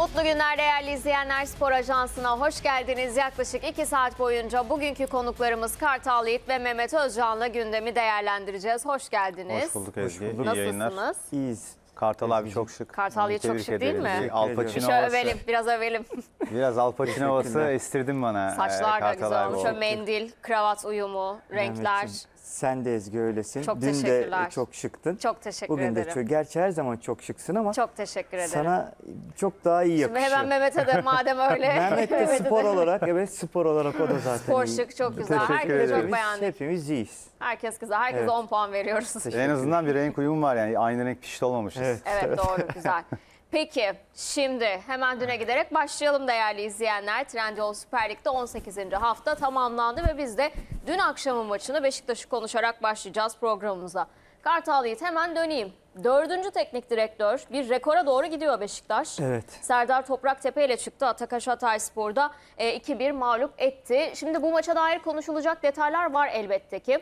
Mutlu günler değerli izleyenler. Spor Ajansı'na hoş geldiniz. Yaklaşık 2 saat boyunca bugünkü konuklarımız Kartal Yiğit ve Mehmet Özcan'la gündemi değerlendireceğiz. Hoş geldiniz. Hoş bulduk Ezgi. Hoş bulduk. Nasılsınız? İyiyiz. Kartal abi çok şık. Kartal Yiğit çok şık değil mi? Al Pacino havası. övelim, biraz övelim. biraz Al Pacino havası estirdin bana. E, Saçlar da güzel olmuş. Mendil, kravat uyumu, renkler. Sen de Ezgi öylesin. Çok Dün de çok şıktın. Çok teşekkür Bugün de ederim. çok, gerçi her zaman çok şıksın ama Çok teşekkür ederim. sana çok daha iyi Ve yakışıyor. hemen Mehmet'e de madem öyle. Mehmet de spor olarak, evet spor olarak o da zaten Spor şık çok güzel. Teşekkür Herkes çok ederim. Hepimiz, beğendi. hepimiz iyiyiz. Herkes güzel. herkes Evet. 10 puan veriyoruz. Teşekkür En azından bir renk uyumu var yani aynı renk pişti olmamışız. Evet. Evet doğru güzel. Peki şimdi hemen düne giderek başlayalım değerli izleyenler. Trendyol Süper Lig'de 18. hafta tamamlandı ve biz de dün akşamın maçını Beşiktaş'ı konuşarak başlayacağız programımıza. Kartal Yiğit hemen döneyim. Dördüncü teknik direktör bir rekora doğru gidiyor Beşiktaş. Evet. Serdar Topraktepe ile çıktı Atakaş Hatay Spor'da 2-1 e, mağlup etti. Şimdi bu maça dair konuşulacak detaylar var elbette ki.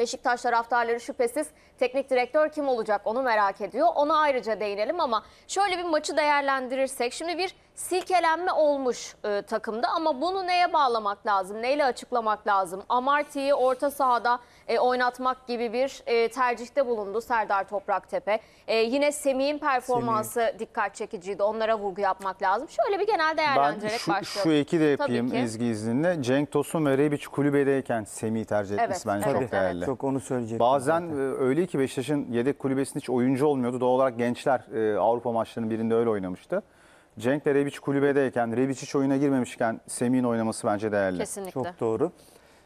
Beşiktaş taraftarları şüphesiz teknik direktör kim olacak onu merak ediyor. Ona ayrıca değinelim ama şöyle bir maçı değerlendirirsek şimdi bir silkelenme olmuş e, takımda ama bunu neye bağlamak lazım? Neyle açıklamak lazım? Amarty'yi orta sahada e, oynatmak gibi bir e, tercihte bulundu Serdar Topraktepe. E, yine Semih'in performansı dikkat çekiciydi. Onlara vurgu yapmak lazım. Şöyle bir genel Ben değerlendirerek şu, başlayalım. şu iki de yapayım ki. Ezgi izninle. Cenk Tosun ve Rebic kulübedeyken Semih'i tercih etmesi Evet, bence evet, çok evet. değerli. Çok onu söyleyecektim. Bazen zaten. e, öyle ki Beşiktaş'ın yedek kulübesinde hiç oyuncu olmuyordu. Doğal olarak gençler e, Avrupa maçlarının birinde öyle oynamıştı. Cenk ve Rebic kulübedeyken, Rebic hiç oyuna girmemişken Semih'in oynaması bence değerli. Kesinlikle. Çok doğru.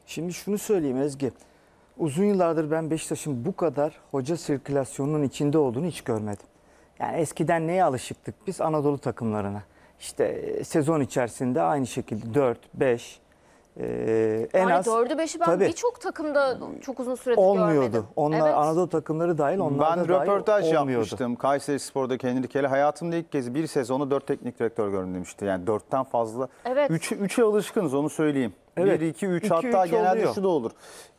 Şimdi şunu söyleyeyim Ezgi. Uzun yıllardır ben Beşiktaş'ın bu kadar hoca sirkülasyonunun içinde olduğunu hiç görmedim. Yani eskiden neye alışıktık biz Anadolu takımlarına? İşte e, sezon içerisinde aynı şekilde 4, 5, ee, en yani az 4'ü 5'i ben birçok takımda çok uzun süredir olmuyordu. görmedim. Onlar evet. Anadolu takımları dahil onlar ben da röportaj dahil olmuyordu. yapmıştım. Kayseri Spor'da Henrik Hele hayatımda ilk kez bir sezonu 4 teknik direktör gördüm demişti. Yani 4'ten fazla. Evet. 3'e üç, alışkınız onu söyleyeyim. Evet. 1, 2, 3 hatta üç genelde oluyor. şu da olur.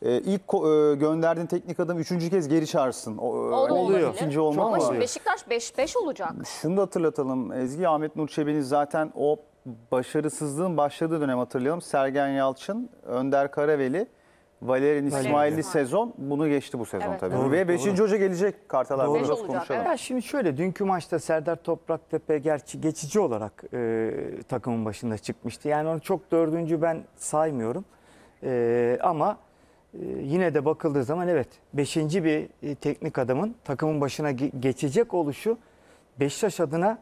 Ee, ilk e, gönderdiğin teknik adam 3. kez geri çağırsın. O, o da hani oluyor. İkinci olma ama. Beşiktaş 5-5 olacak. Şunu da hatırlatalım. Ezgi Ahmet Nur Çebi'nin zaten o başarısızlığın başladığı dönem hatırlayalım. Sergen Yalçın, Önder Karaveli, Valerian İsmail'li sezon bunu geçti bu sezon Evet. tabii. Doğru, Ve 5. hoca gelecek Kartalar. Doğru. Biraz Beş olacak, evet. Ya şimdi şöyle dünkü maçta Serdar Topraktepe gerçi geçici olarak e, takımın başında çıkmıştı. Yani onu çok dördüncü ben saymıyorum. E, ama e, yine de bakıldığı zaman evet beşinci bir e, teknik adamın takımın başına geçecek oluşu Beşiktaş adına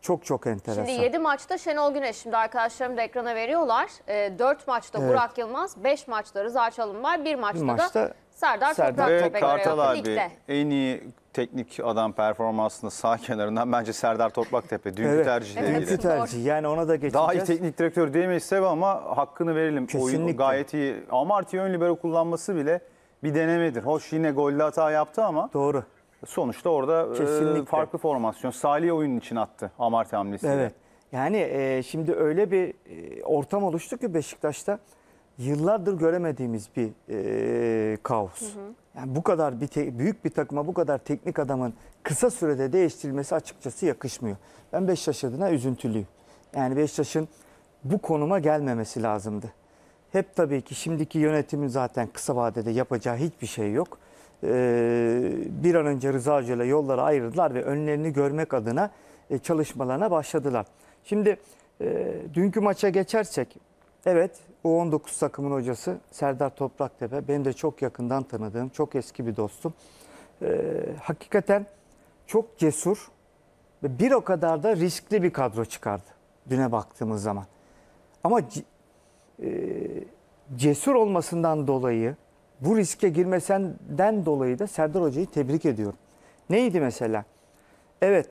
çok çok enteresan. Şimdi 7 maçta Şenol Güneş. Şimdi arkadaşlarım da ekrana veriyorlar. E, ee, 4 maçta Evet. Burak Yılmaz, 5 maçta Rıza Çalınbay, 1 maçta, Bir da maçta Serdar, Serdar Toprak tepe. Top'e Kartal abi en iyi teknik adam performansını sağ kenarından bence Serdar Topraktepe dünkü Evet. tercih. Evet. Dünkü tercih. Yani ona da geçeceğiz. Daha iyi teknik direktör diyemeyiz Sev ama hakkını verelim. Kesinlikle. Oyun gayet iyi. Amartya ön libero kullanması bile bir denemedir. Hoş yine golde hata yaptı ama Doğru. Sonuçta orada E, farklı formasyon. Salih oyunun için attı Amartya hamlesiyle. Evet. Yani e, şimdi öyle bir e, ortam oluştu ki Beşiktaş'ta yıllardır göremediğimiz bir e, kaos. Hı hı. Yani bu kadar bir te, büyük bir takıma bu kadar teknik adamın kısa sürede değiştirilmesi açıkçası yakışmıyor. Ben Beşiktaş adına üzüntülüyüm. Yani Beşiktaş'ın bu konuma gelmemesi lazımdı. Hep tabii ki şimdiki yönetimin zaten kısa vadede yapacağı hiçbir şey yok. E, bir an önce Rıza Hoca ile yollara ayrıldılar ve önlerini görmek adına e, çalışmalarına başladılar. Şimdi e, dünkü maça geçersek evet U19 takımın hocası Serdar Topraktepe benim de çok yakından tanıdığım çok eski bir dostum. Hakikaten çok cesur ve bir o kadar da riskli bir kadro çıkardı düne baktığımız zaman. Ama cesur olmasından dolayı bu riske girmesenden dolayı da Serdar Hoca'yı tebrik ediyorum. Neydi mesela? Evet,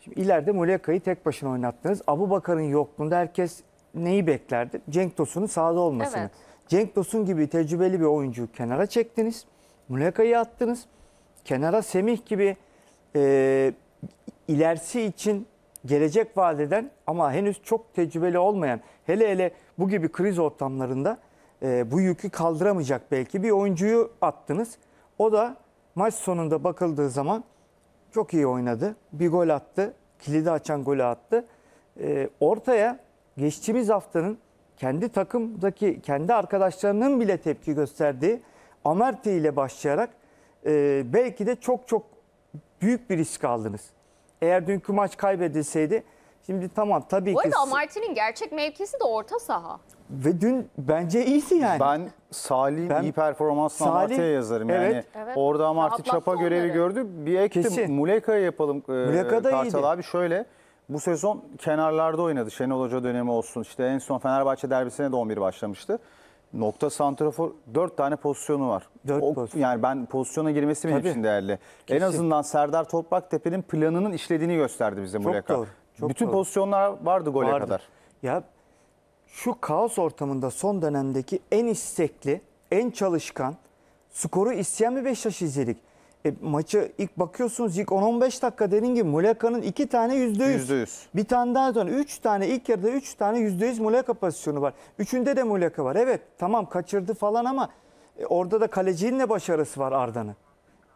şimdi ileride Muleka'yı tek başına oynattınız. Abu Bakar'ın yokluğunda herkes neyi beklerdi? Cenk Tosun'un sahada olmasını. Evet. Cenk Tosun gibi tecrübeli bir oyuncuyu kenara çektiniz. Muleka'yı attınız. Kenara Semih gibi e, ilerisi için gelecek vaat eden ama henüz çok tecrübeli olmayan hele hele bu gibi kriz ortamlarında e, bu yükü kaldıramayacak belki bir oyuncuyu attınız. O da maç sonunda bakıldığı zaman çok iyi oynadı. Bir gol attı. Kilidi açan golü attı. E, ortaya geçtiğimiz haftanın kendi takımdaki kendi arkadaşlarının bile tepki gösterdiği Amerti ile başlayarak e, belki de çok çok büyük bir risk aldınız. Eğer dünkü maç kaybedilseydi şimdi tamam tabii Bu ki... arada Amarty'nin gerçek mevkisi de orta saha. Ve dün bence iyisi yani. Ben Salih Ben- iyi performansla Salih- Amartya'ya yazarım yani. Evet. Orada Amartya Rahatlattı çapa görevi onları. gördü. Bir ek Kesin. Muleka'yı yapalım. E, Muleka Kartal iyiydi. abi şöyle. Bu sezon kenarlarda oynadı. Şenol Hoca dönemi olsun. İşte en son Fenerbahçe derbisine de 11 başlamıştı. Nokta santrafor 4 tane pozisyonu var. Dört pozisyon. Yani ben pozisyona girmesi benim Tabii. için değerli. En azından Serdar Topraktepe'nin planının işlediğini gösterdi bize Muleka. doğru, çok Bütün doğru. pozisyonlar vardı gole Vardı. kadar. Ya şu kaos ortamında son dönemdeki en istekli, en çalışkan, skoru isteyen bir Beşiktaş izledik. E, maçı ilk bakıyorsunuz ilk 10-15 dakika dediğim gibi Muleka'nın iki tane yüzde yüz. Bir tane daha sonra üç tane ilk yarıda üç tane yüzde yüz Muleka pozisyonu var. Üçünde de Muleka var. Evet tamam kaçırdı falan ama e, orada da kalecinin de başarısı var Arda'nın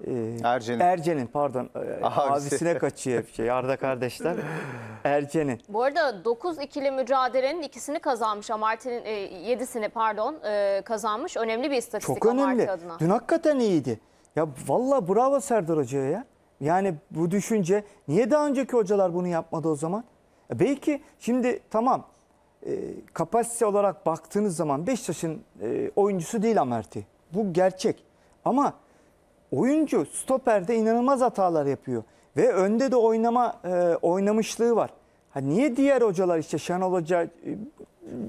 e, Ercen'in. Ercen'in pardon e, Abisi. abisine kaçıyor bir şey. Yarda kardeşler. Ercen'in. Bu arada 9 ikili mücadelenin ikisini kazanmış Amartya'nın e, 7'sini pardon e, kazanmış. Önemli bir istatistik Çok önemli. Amartya adına. Dün hakikaten iyiydi. Ya valla bravo Serdar Hoca'ya ya. Yani bu düşünce niye daha önceki hocalar bunu yapmadı o zaman? E, belki şimdi tamam e, kapasite olarak baktığınız zaman Beşiktaş'ın e, oyuncusu değil Amerti. Bu gerçek. Ama oyuncu stoperde inanılmaz hatalar yapıyor. Ve önde de oynama e, oynamışlığı var. Ha niye diğer hocalar işte Şenol Hoca e,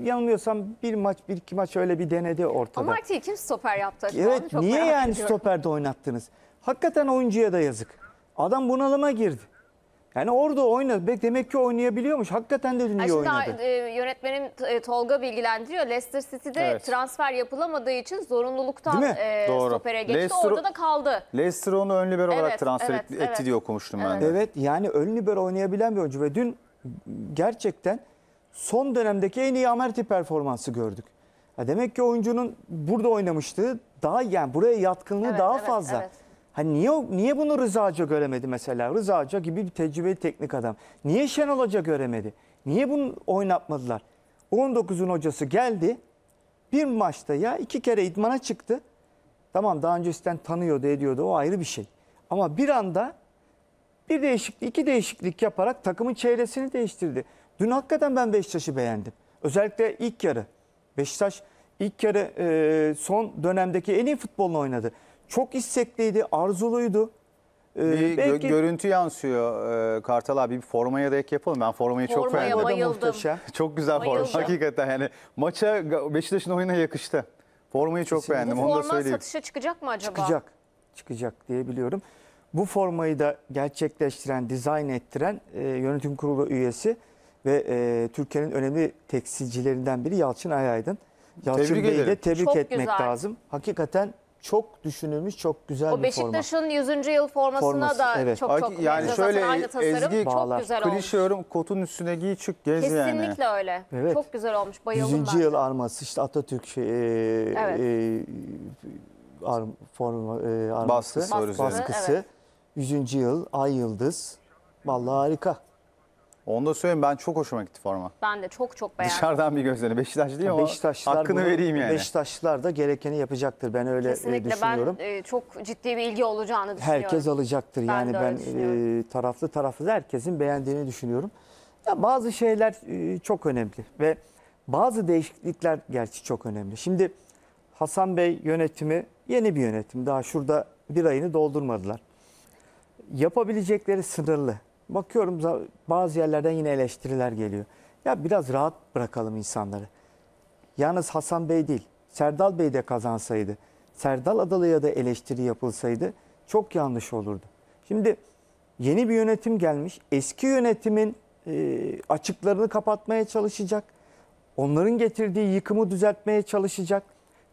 yanılmıyorsam bir maç bir iki maç öyle bir denedi ortada. Ama kim stoper yaptı? Evet Çok niye yani ediyorum. stoperde oynattınız? Hakikaten oyuncuya da yazık. Adam bunalıma girdi. Yani orada oynadı. Bek Demek ki oynayabiliyormuş. Hakikaten de dün iyi Aslında oynadı. e, yönetmenim e, Tolga bilgilendiriyor. Leicester City'de Evet. transfer yapılamadığı için zorunluluktan e, Doğru. stopere geçti. Leicester- Orada da kaldı. Leicester onu ön libero olarak transfer evet, etti evet. diye okumuştum ben de. Evet yani ön libero oynayabilen bir oyuncu ve dün gerçekten son dönemdeki en iyi Amerti performansı gördük. Ha demek ki oyuncunun burada oynamıştı daha yani buraya yatkınlığı Evet, daha evet, fazla. evet. Hani niye niye bunu Rıza göremedi mesela? Rıza gibi bir tecrübeli teknik adam. Niye Şenol Hoca göremedi? Niye bunu oynatmadılar? 19'un hocası geldi. Bir maçta ya iki kere idmana çıktı. Tamam daha öncesinden tanıyordu ediyordu o ayrı bir şey. Ama bir anda bir değişiklik iki değişiklik yaparak takımın çeyresini değiştirdi. Dün hakikaten ben Beşiktaş'ı beğendim. Özellikle ilk yarı. Beşiktaş ilk yarı e, son dönemdeki en iyi futbolunu oynadı. Çok istekliydi, arzuluydu. Ee, bir belki... görüntü yansıyor ee, Kartal abi. Bir formaya da ek yapalım. Ben formayı formaya çok beğendim. Bayıldım. Muhteşem. Çok güzel bayıldım. forma. Hakikaten yani maça Beşiktaş'ın oyuna yakıştı. Formayı çok Kesinlikle. beğendim. Bu Onu da söyleyeyim. satışa çıkacak mı acaba? Çıkacak. Çıkacak diye biliyorum. Bu formayı da gerçekleştiren, dizayn ettiren e, yönetim kurulu üyesi ve e, Türkiye'nin önemli tekstilcilerinden biri Yalçın Ayaydın. Yalçın tebrik Bey'i de tebrik çok etmek güzel. lazım. Hakikaten çok düşünülmüş, çok güzel O bir forma. Beşiktaş'ın 100. yıl formasına Forması, da evet. çok çok yani şöyle aynı tasarım Ezgi, çok Bağlar. güzel olmuş. Klişe kotun üstüne giy çık gez yani. Kesinlikle öyle. Evet. Çok güzel olmuş. Bayıldım 100. ben. yıl arması işte Atatürk şey, e, Evet. e, arm- forma, e, arması, Baskısı var baskısı. Evet. 100. yıl ay yıldız. Vallahi harika. Onu da söyleyeyim ben çok hoşuma gitti forma. Ben de çok çok beğendim. Dışarıdan bir gözleri Beşiktaş değil mi? Beşiktaşlılar hakkını bunu, vereyim yani. Beşiktaşlılar da gerekeni yapacaktır. Ben öyle Kesinlikle düşünüyorum. ben e, çok ciddi bir ilgi olacağını düşünüyorum. Herkes alacaktır. Ben yani ben e, taraflı tarafsız herkesin beğendiğini düşünüyorum. Ya bazı şeyler e, çok önemli ve bazı değişiklikler gerçi çok önemli. Şimdi Hasan Bey yönetimi yeni bir yönetim. Daha şurada bir ayını doldurmadılar. Yapabilecekleri sınırlı bakıyorum bazı yerlerden yine eleştiriler geliyor. Ya biraz rahat bırakalım insanları. Yalnız Hasan Bey değil, Serdal Bey de kazansaydı, Serdal Adalı'ya da eleştiri yapılsaydı çok yanlış olurdu. Şimdi yeni bir yönetim gelmiş. Eski yönetimin e, açıklarını kapatmaya çalışacak. Onların getirdiği yıkımı düzeltmeye çalışacak.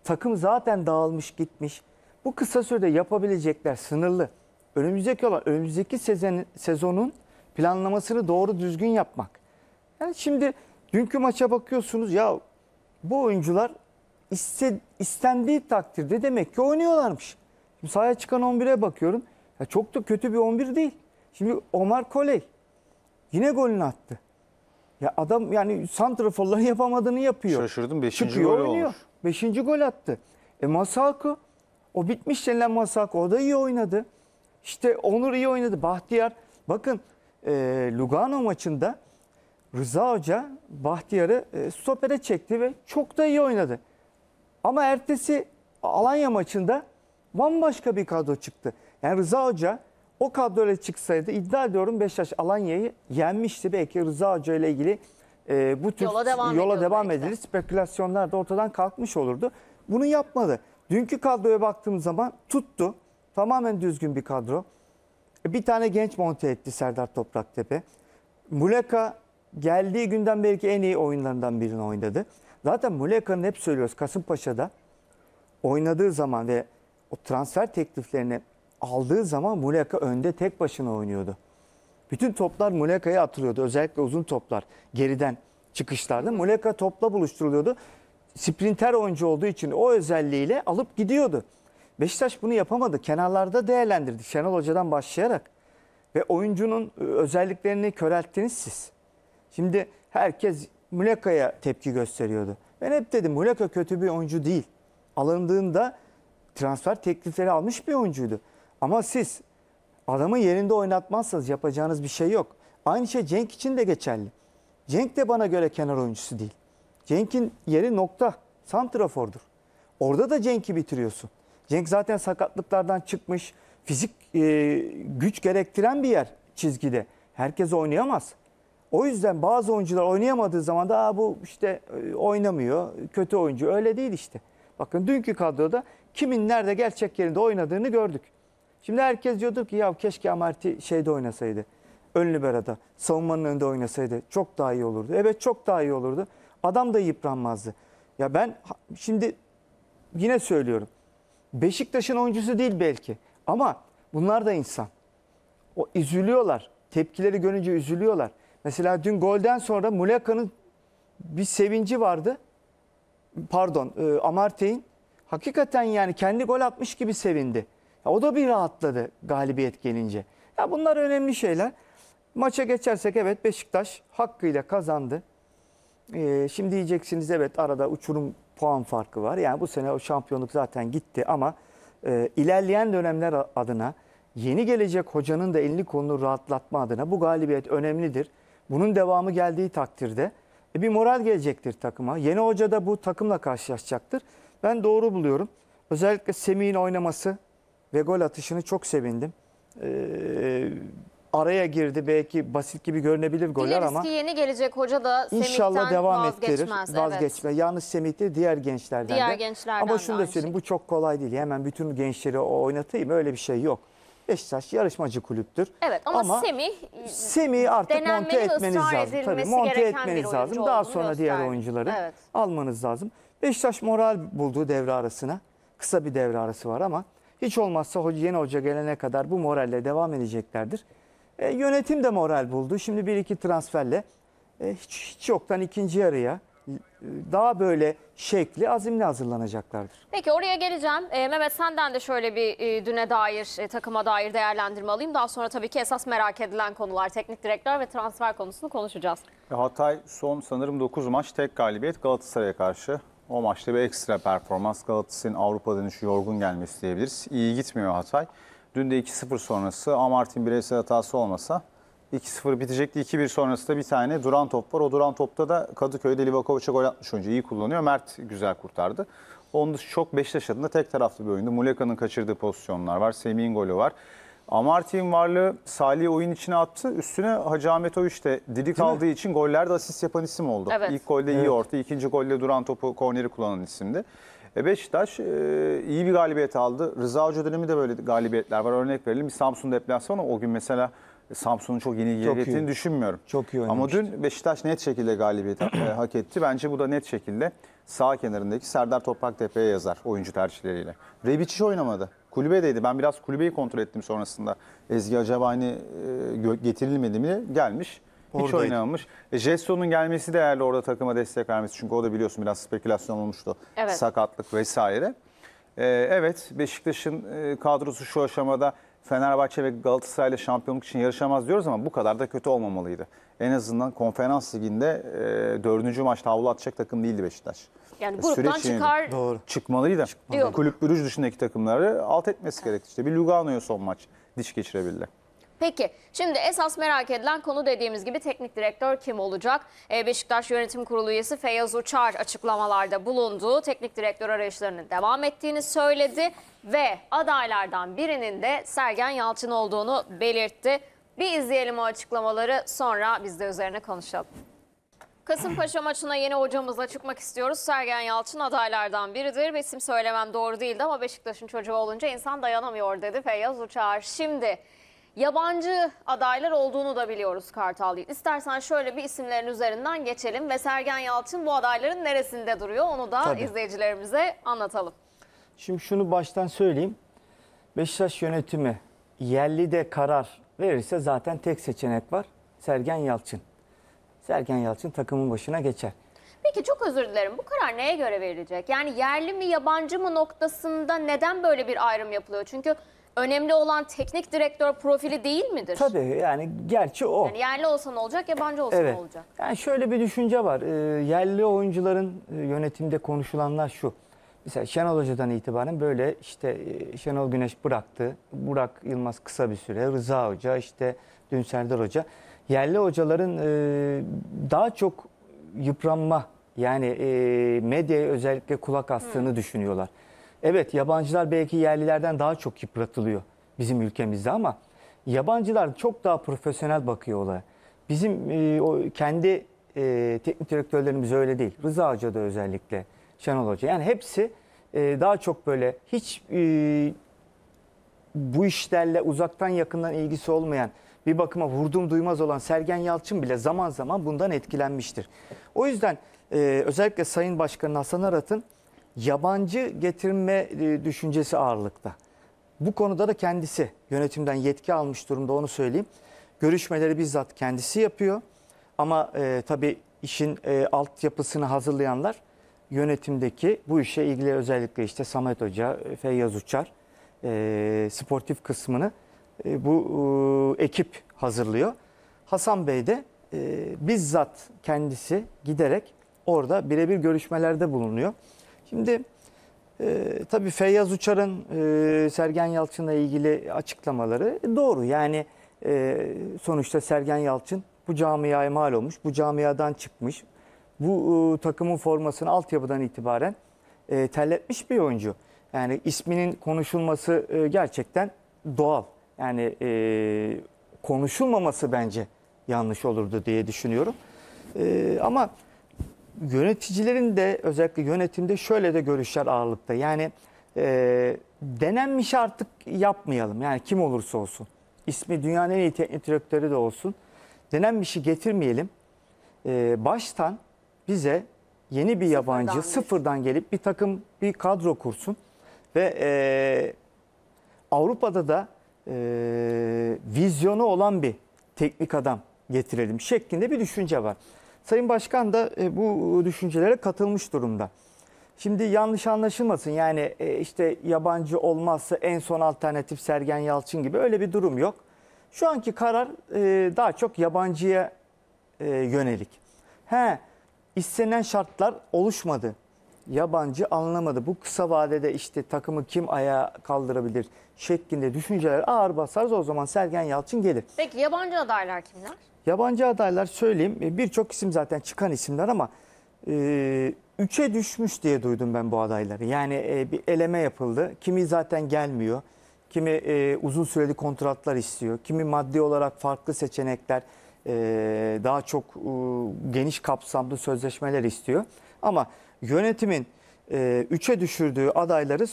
Takım zaten dağılmış gitmiş. Bu kısa sürede yapabilecekler sınırlı. Önümüzdeki olan önümüzdeki sezon, sezonun planlamasını doğru düzgün yapmak. Yani şimdi dünkü maça bakıyorsunuz ya bu oyuncular iste, istendiği takdirde demek ki oynuyorlarmış. Şimdi sahaya çıkan 11'e bakıyorum. Ya çok da kötü bir 11 değil. Şimdi Omar Koley yine golünü attı. Ya adam yani santraforların yapamadığını yapıyor. Şaşırdım 5. gol oynuyor. 5. gol attı. E Masako o bitmiş denilen Masako o da iyi oynadı. İşte Onur iyi oynadı. Bahtiyar bakın ee, Lugano maçında Rıza Hoca Bahtiyar'ı e, stopere çekti ve çok da iyi oynadı. Ama ertesi Alanya maçında bambaşka bir kadro çıktı. Yani Rıza Hoca o kadroyla çıksaydı iddia ediyorum Beşiktaş Alanya'yı yenmişti. Belki Rıza Hoca ile ilgili e, bu tür yola devam, yola devam edilir. Spekülasyonlar da ortadan kalkmış olurdu. Bunu yapmadı. Dünkü kadroya baktığım zaman tuttu. Tamamen düzgün bir kadro. Bir tane genç monte etti Serdar Topraktepe. Muleka geldiği günden belki en iyi oyunlarından birini oynadı. Zaten Muleka'nın hep söylüyoruz Kasımpaşa'da oynadığı zaman ve o transfer tekliflerini aldığı zaman Muleka önde tek başına oynuyordu. Bütün toplar Muleka'ya atılıyordu. Özellikle uzun toplar geriden çıkışlarda. Muleka topla buluşturuluyordu. Sprinter oyuncu olduğu için o özelliğiyle alıp gidiyordu. Beşiktaş bunu yapamadı. Kenarlarda değerlendirdi. Şenol Hoca'dan başlayarak. Ve oyuncunun e, özelliklerini körelttiniz siz. Şimdi herkes Muleka'ya tepki gösteriyordu. Ben hep dedim Muleka kötü bir oyuncu değil. Alındığında transfer teklifleri almış bir oyuncuydu. Ama siz adamı yerinde oynatmazsanız yapacağınız bir şey yok. Aynı şey Cenk için de geçerli. Cenk de bana göre kenar oyuncusu değil. Cenk'in yeri nokta. Santrafor'dur. Orada da Cenk'i bitiriyorsun. Cenk zaten sakatlıklardan çıkmış. Fizik e, güç gerektiren bir yer çizgide. Herkes oynayamaz. O yüzden bazı oyuncular oynayamadığı zaman da bu işte e, oynamıyor, kötü oyuncu. Öyle değil işte. Bakın dünkü kadroda kimin nerede gerçek yerinde oynadığını gördük. Şimdi herkes diyordur ki ya keşke Amarti şeyde oynasaydı. Ön liberada, savunmanın önünde oynasaydı çok daha iyi olurdu. Evet çok daha iyi olurdu. Adam da yıpranmazdı. Ya ben şimdi yine söylüyorum. Beşiktaş'ın oyuncusu değil belki ama bunlar da insan. O üzülüyorlar. Tepkileri görünce üzülüyorlar. Mesela dün golden sonra Muleka'nın bir sevinci vardı. Pardon, e, Amartey'in hakikaten yani kendi gol atmış gibi sevindi. Ya o da bir rahatladı galibiyet gelince. Ya bunlar önemli şeyler. Maça geçersek evet Beşiktaş hakkıyla kazandı. Ee, şimdi diyeceksiniz evet arada uçurum puan farkı var. Yani bu sene o şampiyonluk zaten gitti ama e, ilerleyen dönemler adına yeni gelecek hocanın da elini kolunu rahatlatma adına bu galibiyet önemlidir. Bunun devamı geldiği takdirde e, bir moral gelecektir takıma. Yeni hoca da bu takımla karşılaşacaktır. Ben doğru buluyorum. Özellikle Semih'in oynaması ve gol atışını çok sevindim. Ee, araya girdi. Belki basit gibi görünebilir goller Dileriz ama ki yeni gelecek hoca da Semih'ten inşallah devam vazgeçmez. ettirir. Evet. Yalnız Semih değil diğer gençlerden Diğer de. gençlerden ama şunu da aynı söyleyeyim şey. bu çok kolay değil. Hemen bütün gençleri oynatayım öyle bir şey yok. Beşiktaş yarışmacı kulüptür. Evet ama, Semih Semih'i artık monte etmeniz lazım. Tabii monte etmeniz lazım. Daha sonra diğer oyuncuları Evet. almanız lazım. Beşiktaş moral bulduğu devre arasına. Kısa bir devre arası var ama hiç olmazsa yeni hoca gelene kadar bu moralle devam edeceklerdir. E, yönetim de moral buldu. Şimdi bir iki transferle e, hiç, hiç yoktan ikinci yarıya e, daha böyle şekli azimle hazırlanacaklardır. Peki oraya geleceğim. E, Mehmet senden de şöyle bir e, düne dair, e, takıma dair değerlendirme alayım. Daha sonra tabii ki esas merak edilen konular, teknik direktör ve transfer konusunu konuşacağız. E, Hatay son sanırım 9 maç tek galibiyet Galatasaray'a karşı. O maçta bir ekstra performans. Galatasaray'ın Avrupa dönüşü yorgun gelmesi diyebiliriz. İyi gitmiyor Hatay. Dün de 2-0 sonrası Amart'in bireysel hatası olmasa 2-0 bitecekti. 2-1 sonrası da bir tane duran top var. O duran topta da Kadıköy'de Livakovic'e gol atmış oyuncu. iyi kullanıyor. Mert güzel kurtardı. Onun dışı çok Beşiktaş adına tek taraflı bir oyundu. Muleka'nın kaçırdığı pozisyonlar var. Semih'in golü var. Amartin varlığı Salih oyun içine attı. Üstüne Hacı Ahmet Oy işte didik Değil aldığı mi? için gollerde asist yapan isim oldu. Evet. İlk golde evet. iyi orta, ikinci golde duran topu korneri kullanan isimdi. E Beşiktaş e, iyi bir galibiyet aldı. Rıza Hoca dönemi de böyle galibiyetler var. Örnek verelim bir Samsun deplasmanı o gün mesela Samsun'un çok yeni Çok iyi. geldiğini düşünmüyorum. Çok iyi Ama dün Beşiktaş net şekilde galibiyet e, hak etti. Bence bu da net şekilde sağ kenarındaki Serdar Toprak Topraktepe'ye yazar oyuncu tercihleriyle. Rebic hiç oynamadı. Kulübedeydi. Ben biraz kulübeyi kontrol ettim sonrasında. Ezgi acaba hani e, getirilmedi mi? Gelmiş. Hiç Oradaydı. oynamamış. E, Jesso'nun gelmesi değerli orada takıma destek vermesi. Çünkü o da biliyorsun biraz spekülasyon olmuştu. Evet. Sakatlık vesaire. E, evet Beşiktaş'ın e, kadrosu şu aşamada Fenerbahçe ve Galatasaray ile şampiyonluk için yarışamaz diyoruz ama bu kadar da kötü olmamalıydı. En azından konferans liginde e, dördüncü maçta havlu atacak takım değildi Beşiktaş. Yani e, gruptan çıkar Doğru. çıkmalıydı. Diyor. Kulüp Brüj dışındaki takımları alt etmesi gerekti. İşte bir Lugano'ya son maç diş geçirebildi. Peki şimdi esas merak edilen konu dediğimiz gibi teknik direktör kim olacak? Ee, Beşiktaş Yönetim Kurulu üyesi Feyyaz Uçar açıklamalarda bulundu. Teknik direktör arayışlarının devam ettiğini söyledi ve adaylardan birinin de Sergen Yalçın olduğunu belirtti. Bir izleyelim o açıklamaları sonra biz de üzerine konuşalım. Kasımpaşa maçına yeni hocamızla çıkmak istiyoruz. Sergen Yalçın adaylardan biridir. Besim söylemem doğru değildi ama Beşiktaş'ın çocuğu olunca insan dayanamıyor dedi Feyyaz Uçar. Şimdi yabancı adaylar olduğunu da biliyoruz Kartal değil. İstersen şöyle bir isimlerin üzerinden geçelim ve Sergen Yalçın bu adayların neresinde duruyor onu da Tabii. izleyicilerimize anlatalım. Şimdi şunu baştan söyleyeyim. Beşiktaş yönetimi yerli de karar verirse zaten tek seçenek var. Sergen Yalçın. Sergen Yalçın takımın başına geçer. Peki çok özür dilerim. Bu karar neye göre verilecek? Yani yerli mi yabancı mı noktasında neden böyle bir ayrım yapılıyor? Çünkü önemli olan teknik direktör profili değil midir? Tabii yani gerçi o. Yani yerli olsa ne olacak, yabancı olsa evet. ne olacak? Yani şöyle bir düşünce var. E, yerli oyuncuların e, yönetimde konuşulanlar şu. Mesela Şenol Hoca'dan itibaren böyle işte e, Şenol Güneş bıraktı. Burak Yılmaz kısa bir süre. Rıza Hoca işte Dün Serdar Hoca. Yerli hocaların e, daha çok yıpranma yani e, medyaya özellikle kulak astığını hmm. düşünüyorlar. Evet yabancılar belki yerlilerden daha çok yıpratılıyor bizim ülkemizde ama yabancılar çok daha profesyonel bakıyor olaya. Bizim e, o kendi e, teknik direktörlerimiz öyle değil. Rıza Hoca da özellikle, Şenol Hoca. Yani hepsi e, daha çok böyle hiç e, bu işlerle uzaktan yakından ilgisi olmayan bir bakıma vurdum duymaz olan Sergen Yalçın bile zaman zaman bundan etkilenmiştir. O yüzden e, özellikle Sayın Başkanı Hasan Arat'ın yabancı getirme e, düşüncesi ağırlıkta. Bu konuda da kendisi yönetimden yetki almış durumda onu söyleyeyim. Görüşmeleri bizzat kendisi yapıyor. Ama e, tabii işin e, altyapısını hazırlayanlar yönetimdeki bu işe ilgili özellikle işte Samet Hoca, e, Feyyaz Uçar e, sportif kısmını e, bu e, ekip hazırlıyor. Hasan Bey de e, bizzat kendisi giderek orada birebir görüşmelerde bulunuyor. Şimdi e, tabii Feyyaz Uçar'ın e, Sergen Yalçın'la ilgili açıklamaları doğru. Yani e, sonuçta Sergen Yalçın bu camiaya mal olmuş, bu camiadan çıkmış. Bu e, takımın formasını altyapıdan itibaren e, terletmiş bir oyuncu. Yani isminin konuşulması e, gerçekten doğal. Yani e, konuşulmaması bence yanlış olurdu diye düşünüyorum. E, ama yöneticilerin de özellikle yönetimde şöyle de görüşler ağırlıkta. Yani e, denenmişi artık yapmayalım. Yani kim olursa olsun. İsmi dünyanın en iyi teknik direktörü de olsun. Denenmişi getirmeyelim. E, baştan bize yeni bir yabancı sıfırdan, sıfırdan gelip bir takım bir kadro kursun. Ve e, Avrupa'da da e, vizyonu olan bir teknik adam getirelim şeklinde bir düşünce var. Sayın Başkan da e, bu düşüncelere katılmış durumda. Şimdi yanlış anlaşılmasın yani e, işte yabancı olmazsa en son alternatif Sergen Yalçın gibi öyle bir durum yok. Şu anki karar e, daha çok yabancıya yönelik. He istenen şartlar oluşmadı. Yabancı anlamadı. Bu kısa vadede işte takımı kim ayağa kaldırabilir şeklinde düşünceler ağır basarız o zaman Sergen Yalçın gelir. Peki yabancı adaylar kimler? Yabancı adaylar söyleyeyim e, birçok isim zaten çıkan isimler ama e, üçe düşmüş diye duydum ben bu adayları. Yani e, bir eleme yapıldı. Kimi zaten gelmiyor, kimi e, uzun süreli kontratlar istiyor, kimi maddi olarak farklı seçenekler, e, daha çok e, geniş kapsamlı sözleşmeler istiyor. Ama yönetimin e, üçe düşürdüğü adayları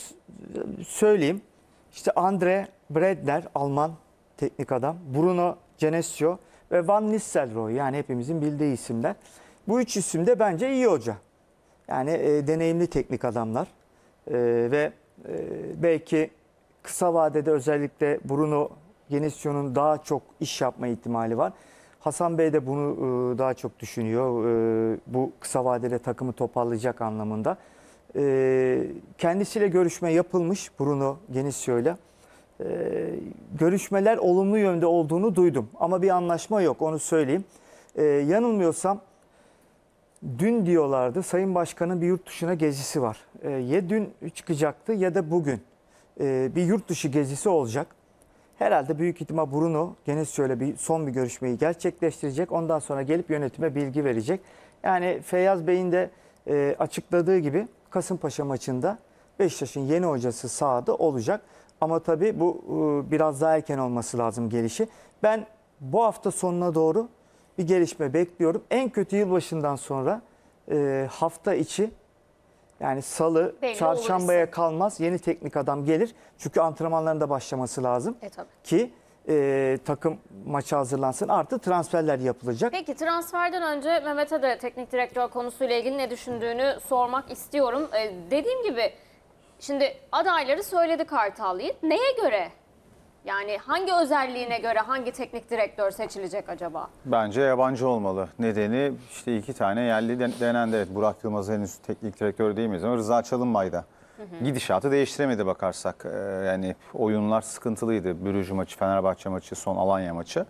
söyleyeyim. İşte Andre Bredner, Alman teknik adam, Bruno Genesio, ve Van Nistelrooy yani hepimizin bildiği isimler. Bu üç isim de bence iyi hoca. Yani e, deneyimli teknik adamlar e, ve e, belki kısa vadede özellikle Bruno Genesio'nun daha çok iş yapma ihtimali var. Hasan Bey de bunu e, daha çok düşünüyor. E, bu kısa vadede takımı toparlayacak anlamında. E, kendisiyle görüşme yapılmış Bruno Genesio ile e, görüşmeler olumlu yönde olduğunu duydum. Ama bir anlaşma yok onu söyleyeyim. E, yanılmıyorsam dün diyorlardı Sayın Başkan'ın bir yurt dışına gezisi var. E, ya dün çıkacaktı ya da bugün e, bir yurt dışı gezisi olacak. Herhalde büyük ihtimal Bruno gene şöyle bir son bir görüşmeyi gerçekleştirecek. Ondan sonra gelip yönetime bilgi verecek. Yani Feyyaz Bey'in de e, açıkladığı gibi Kasımpaşa maçında Beşiktaş'ın yeni hocası sahada olacak. Ama tabii bu e, biraz daha erken olması lazım gelişi. Ben bu hafta sonuna doğru bir gelişme bekliyorum. En kötü yılbaşından sonra e, hafta içi yani salı, Belli çarşambaya olursa. kalmaz yeni teknik adam gelir. Çünkü antrenmanların da başlaması lazım. E, tabii. Ki e, takım maçı hazırlansın. Artı transferler yapılacak. Peki transferden önce Mehmet'e de teknik direktör konusuyla ilgili ne düşündüğünü sormak istiyorum. E, dediğim gibi Şimdi adayları söyledi Kartal Yiğit. Neye göre? Yani hangi özelliğine göre hangi teknik direktör seçilecek acaba? Bence yabancı olmalı. Nedeni işte iki tane yerli den denendi. Burak Yılmaz henüz teknik direktör değil miyiz? Rıza Çalınbay'da. Gidişatı değiştiremedi bakarsak. Ee, yani oyunlar sıkıntılıydı. Bürücü maçı, Fenerbahçe maçı, son Alanya maçı.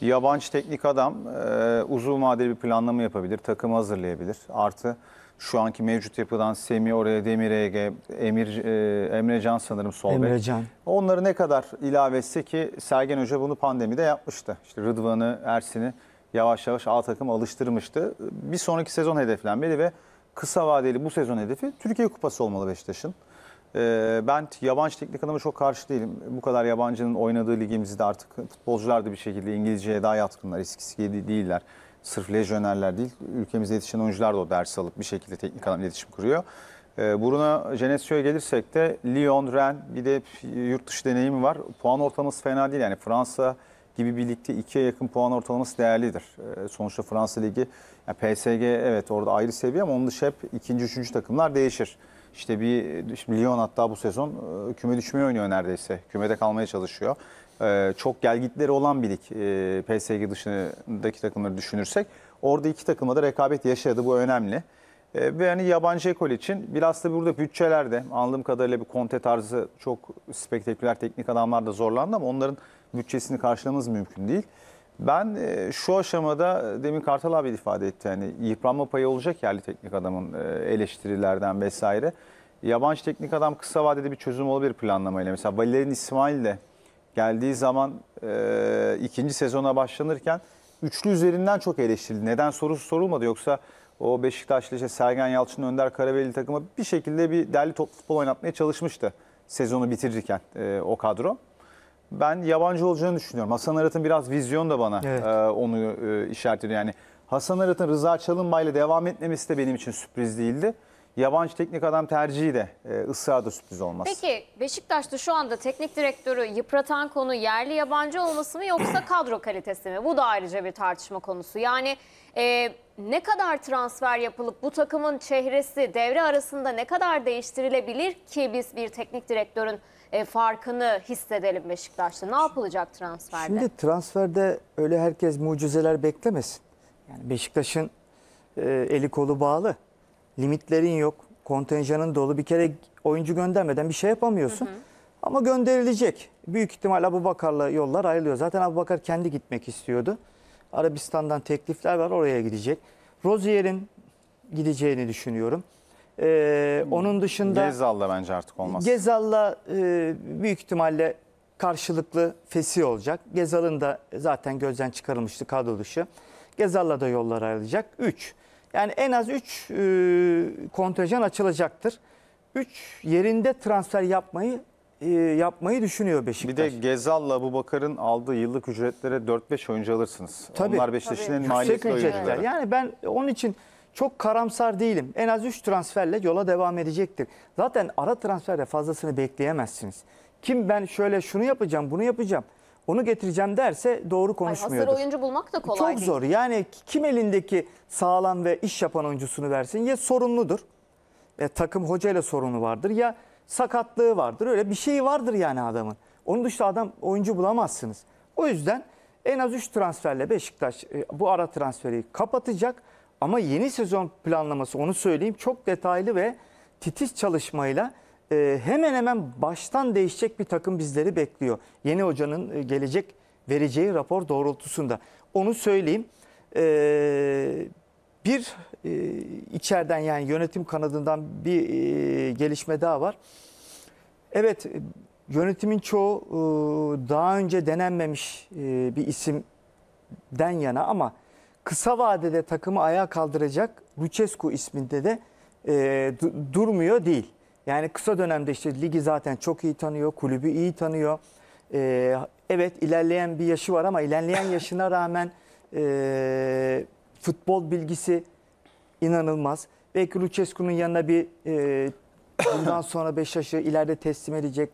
Yabancı teknik adam ee, uzun vadeli bir planlama yapabilir, takımı hazırlayabilir. Artı şu anki mevcut yapıdan semi, oraya Demir Ege, Emir, e, Emre Can sanırım sol bek. Emre Can. Onları ne kadar ilave etse ki Sergen Hoca bunu pandemide yapmıştı. İşte Rıdvan'ı, Ersin'i yavaş yavaş A takım alıştırmıştı. Bir sonraki sezon hedeflenmeli ve kısa vadeli bu sezon hedefi Türkiye Kupası olmalı Beşiktaş'ın. Ee, ben yabancı teknik adamı çok karşı değilim. Bu kadar yabancının oynadığı ligimizde artık futbolcular da bir şekilde İngilizceye daha yatkınlar. Eskisi gibi değiller sırf lejyonerler değil, ülkemizde yetişen oyuncular da o dersi alıp bir şekilde teknik adam iletişim kuruyor. E, Bruno Genesio'ya gelirsek de Lyon, Rennes bir de yurt dışı deneyimi var. Puan ortalaması fena değil. Yani Fransa gibi birlikte ligde ikiye yakın puan ortalaması değerlidir. E, sonuçta Fransa Ligi, yani PSG evet orada ayrı seviye ama onun dışı hep ikinci, üçüncü takımlar değişir. İşte bir şimdi Lyon hatta bu sezon e, küme düşmeye oynuyor neredeyse. Kümede kalmaya çalışıyor. Ee, çok gelgitleri olan bir lig ee, PSG dışındaki takımları düşünürsek. Orada iki takımda da rekabet yaşadı bu önemli. Ee, ve yani yabancı ekol için biraz da burada bütçelerde anladığım kadarıyla bir konte tarzı çok spektaküler teknik adamlar da zorlandı ama onların bütçesini karşılamamız mümkün değil. Ben şu aşamada demin Kartal abi ifade etti. Yani yıpranma payı olacak yerli teknik adamın eleştirilerden vesaire. Yabancı teknik adam kısa vadede bir çözüm olabilir planlamayla. Mesela Valerian İsmail de geldiği zaman e, ikinci sezona başlanırken üçlü üzerinden çok eleştirildi. Neden sorusu sorulmadı yoksa o Beşiktaşlı işte Sergen Yalçın, Önder Karaveli takımı bir şekilde bir derli top futbol oynatmaya çalışmıştı sezonu bitirirken e, o kadro. Ben yabancı olacağını düşünüyorum. Hasan Arat'ın biraz vizyon da bana evet. e, onu e, işaret ediyor. Yani Hasan Arat'ın Rıza Çalınbay ile devam etmemesi de benim için sürpriz değildi yabancı teknik adam tercihi de e, ısrarda sürpriz olmaz. Peki Beşiktaş'ta şu anda teknik direktörü yıpratan konu yerli yabancı olması mı yoksa kadro kalitesi mi? Bu da ayrıca bir tartışma konusu. Yani e, ne kadar transfer yapılıp bu takımın çehresi devre arasında ne kadar değiştirilebilir ki biz bir teknik direktörün e, farkını hissedelim Beşiktaş'ta? Ne yapılacak transferde? Şimdi transferde öyle herkes mucizeler beklemesin. Yani Beşiktaş'ın e, eli kolu bağlı limitlerin yok, kontenjanın dolu. Bir kere oyuncu göndermeden bir şey yapamıyorsun. Hı hı. Ama gönderilecek. Büyük ihtimalle Abu Bakar'la yollar ayrılıyor. Zaten Abu Bakar kendi gitmek istiyordu. Arabistan'dan teklifler var oraya gidecek. Rozier'in gideceğini düşünüyorum. Ee, onun dışında... Gezal'la bence artık olmaz. Gezal'la e, büyük ihtimalle karşılıklı fesi olacak. Gezal'ın da zaten gözden çıkarılmıştı kadro dışı. Gezal'la da yollar ayrılacak. 3. Yani en az 3 e, kontenjan açılacaktır. 3 yerinde transfer yapmayı e, yapmayı düşünüyor Beşiktaş. Bir de Gezal'la bu Bakar'ın aldığı yıllık ücretlere 4-5 oyuncu alırsınız. Tabii, Onlar Beşiktaş'ın en maliyetli oyuncuları. Yani ben onun için çok karamsar değilim. En az 3 transferle yola devam edecektir. Zaten ara transferde fazlasını bekleyemezsiniz. Kim ben şöyle şunu yapacağım, bunu yapacağım onu getireceğim derse doğru konuşmuyordur. Hayır, hazır oyuncu bulmak da kolay Çok değil. zor. Yani kim elindeki sağlam ve iş yapan oyuncusunu versin ya sorunludur. Ya e, takım hocayla sorunu vardır ya sakatlığı vardır. Öyle bir şeyi vardır yani adamın. Onun dışında adam oyuncu bulamazsınız. O yüzden en az 3 transferle Beşiktaş e, bu ara transferi kapatacak. Ama yeni sezon planlaması onu söyleyeyim çok detaylı ve titiz çalışmayla e, hemen hemen baştan değişecek bir takım bizleri bekliyor. Yeni hocanın e, gelecek vereceği rapor doğrultusunda. Onu söyleyeyim. E, bir e, içeriden yani yönetim kanadından bir e, gelişme daha var. Evet yönetimin çoğu e, daha önce denenmemiş e, bir isimden yana ama kısa vadede takımı ayağa kaldıracak Lucescu isminde de e, durmuyor değil. Yani kısa dönemde işte ligi zaten çok iyi tanıyor, kulübü iyi tanıyor. Ee, evet ilerleyen bir yaşı var ama ilerleyen yaşına rağmen e, futbol bilgisi inanılmaz. Belki Lucescu'nun yanına bir e, bundan sonra Beşiktaş'ı ileride teslim edecek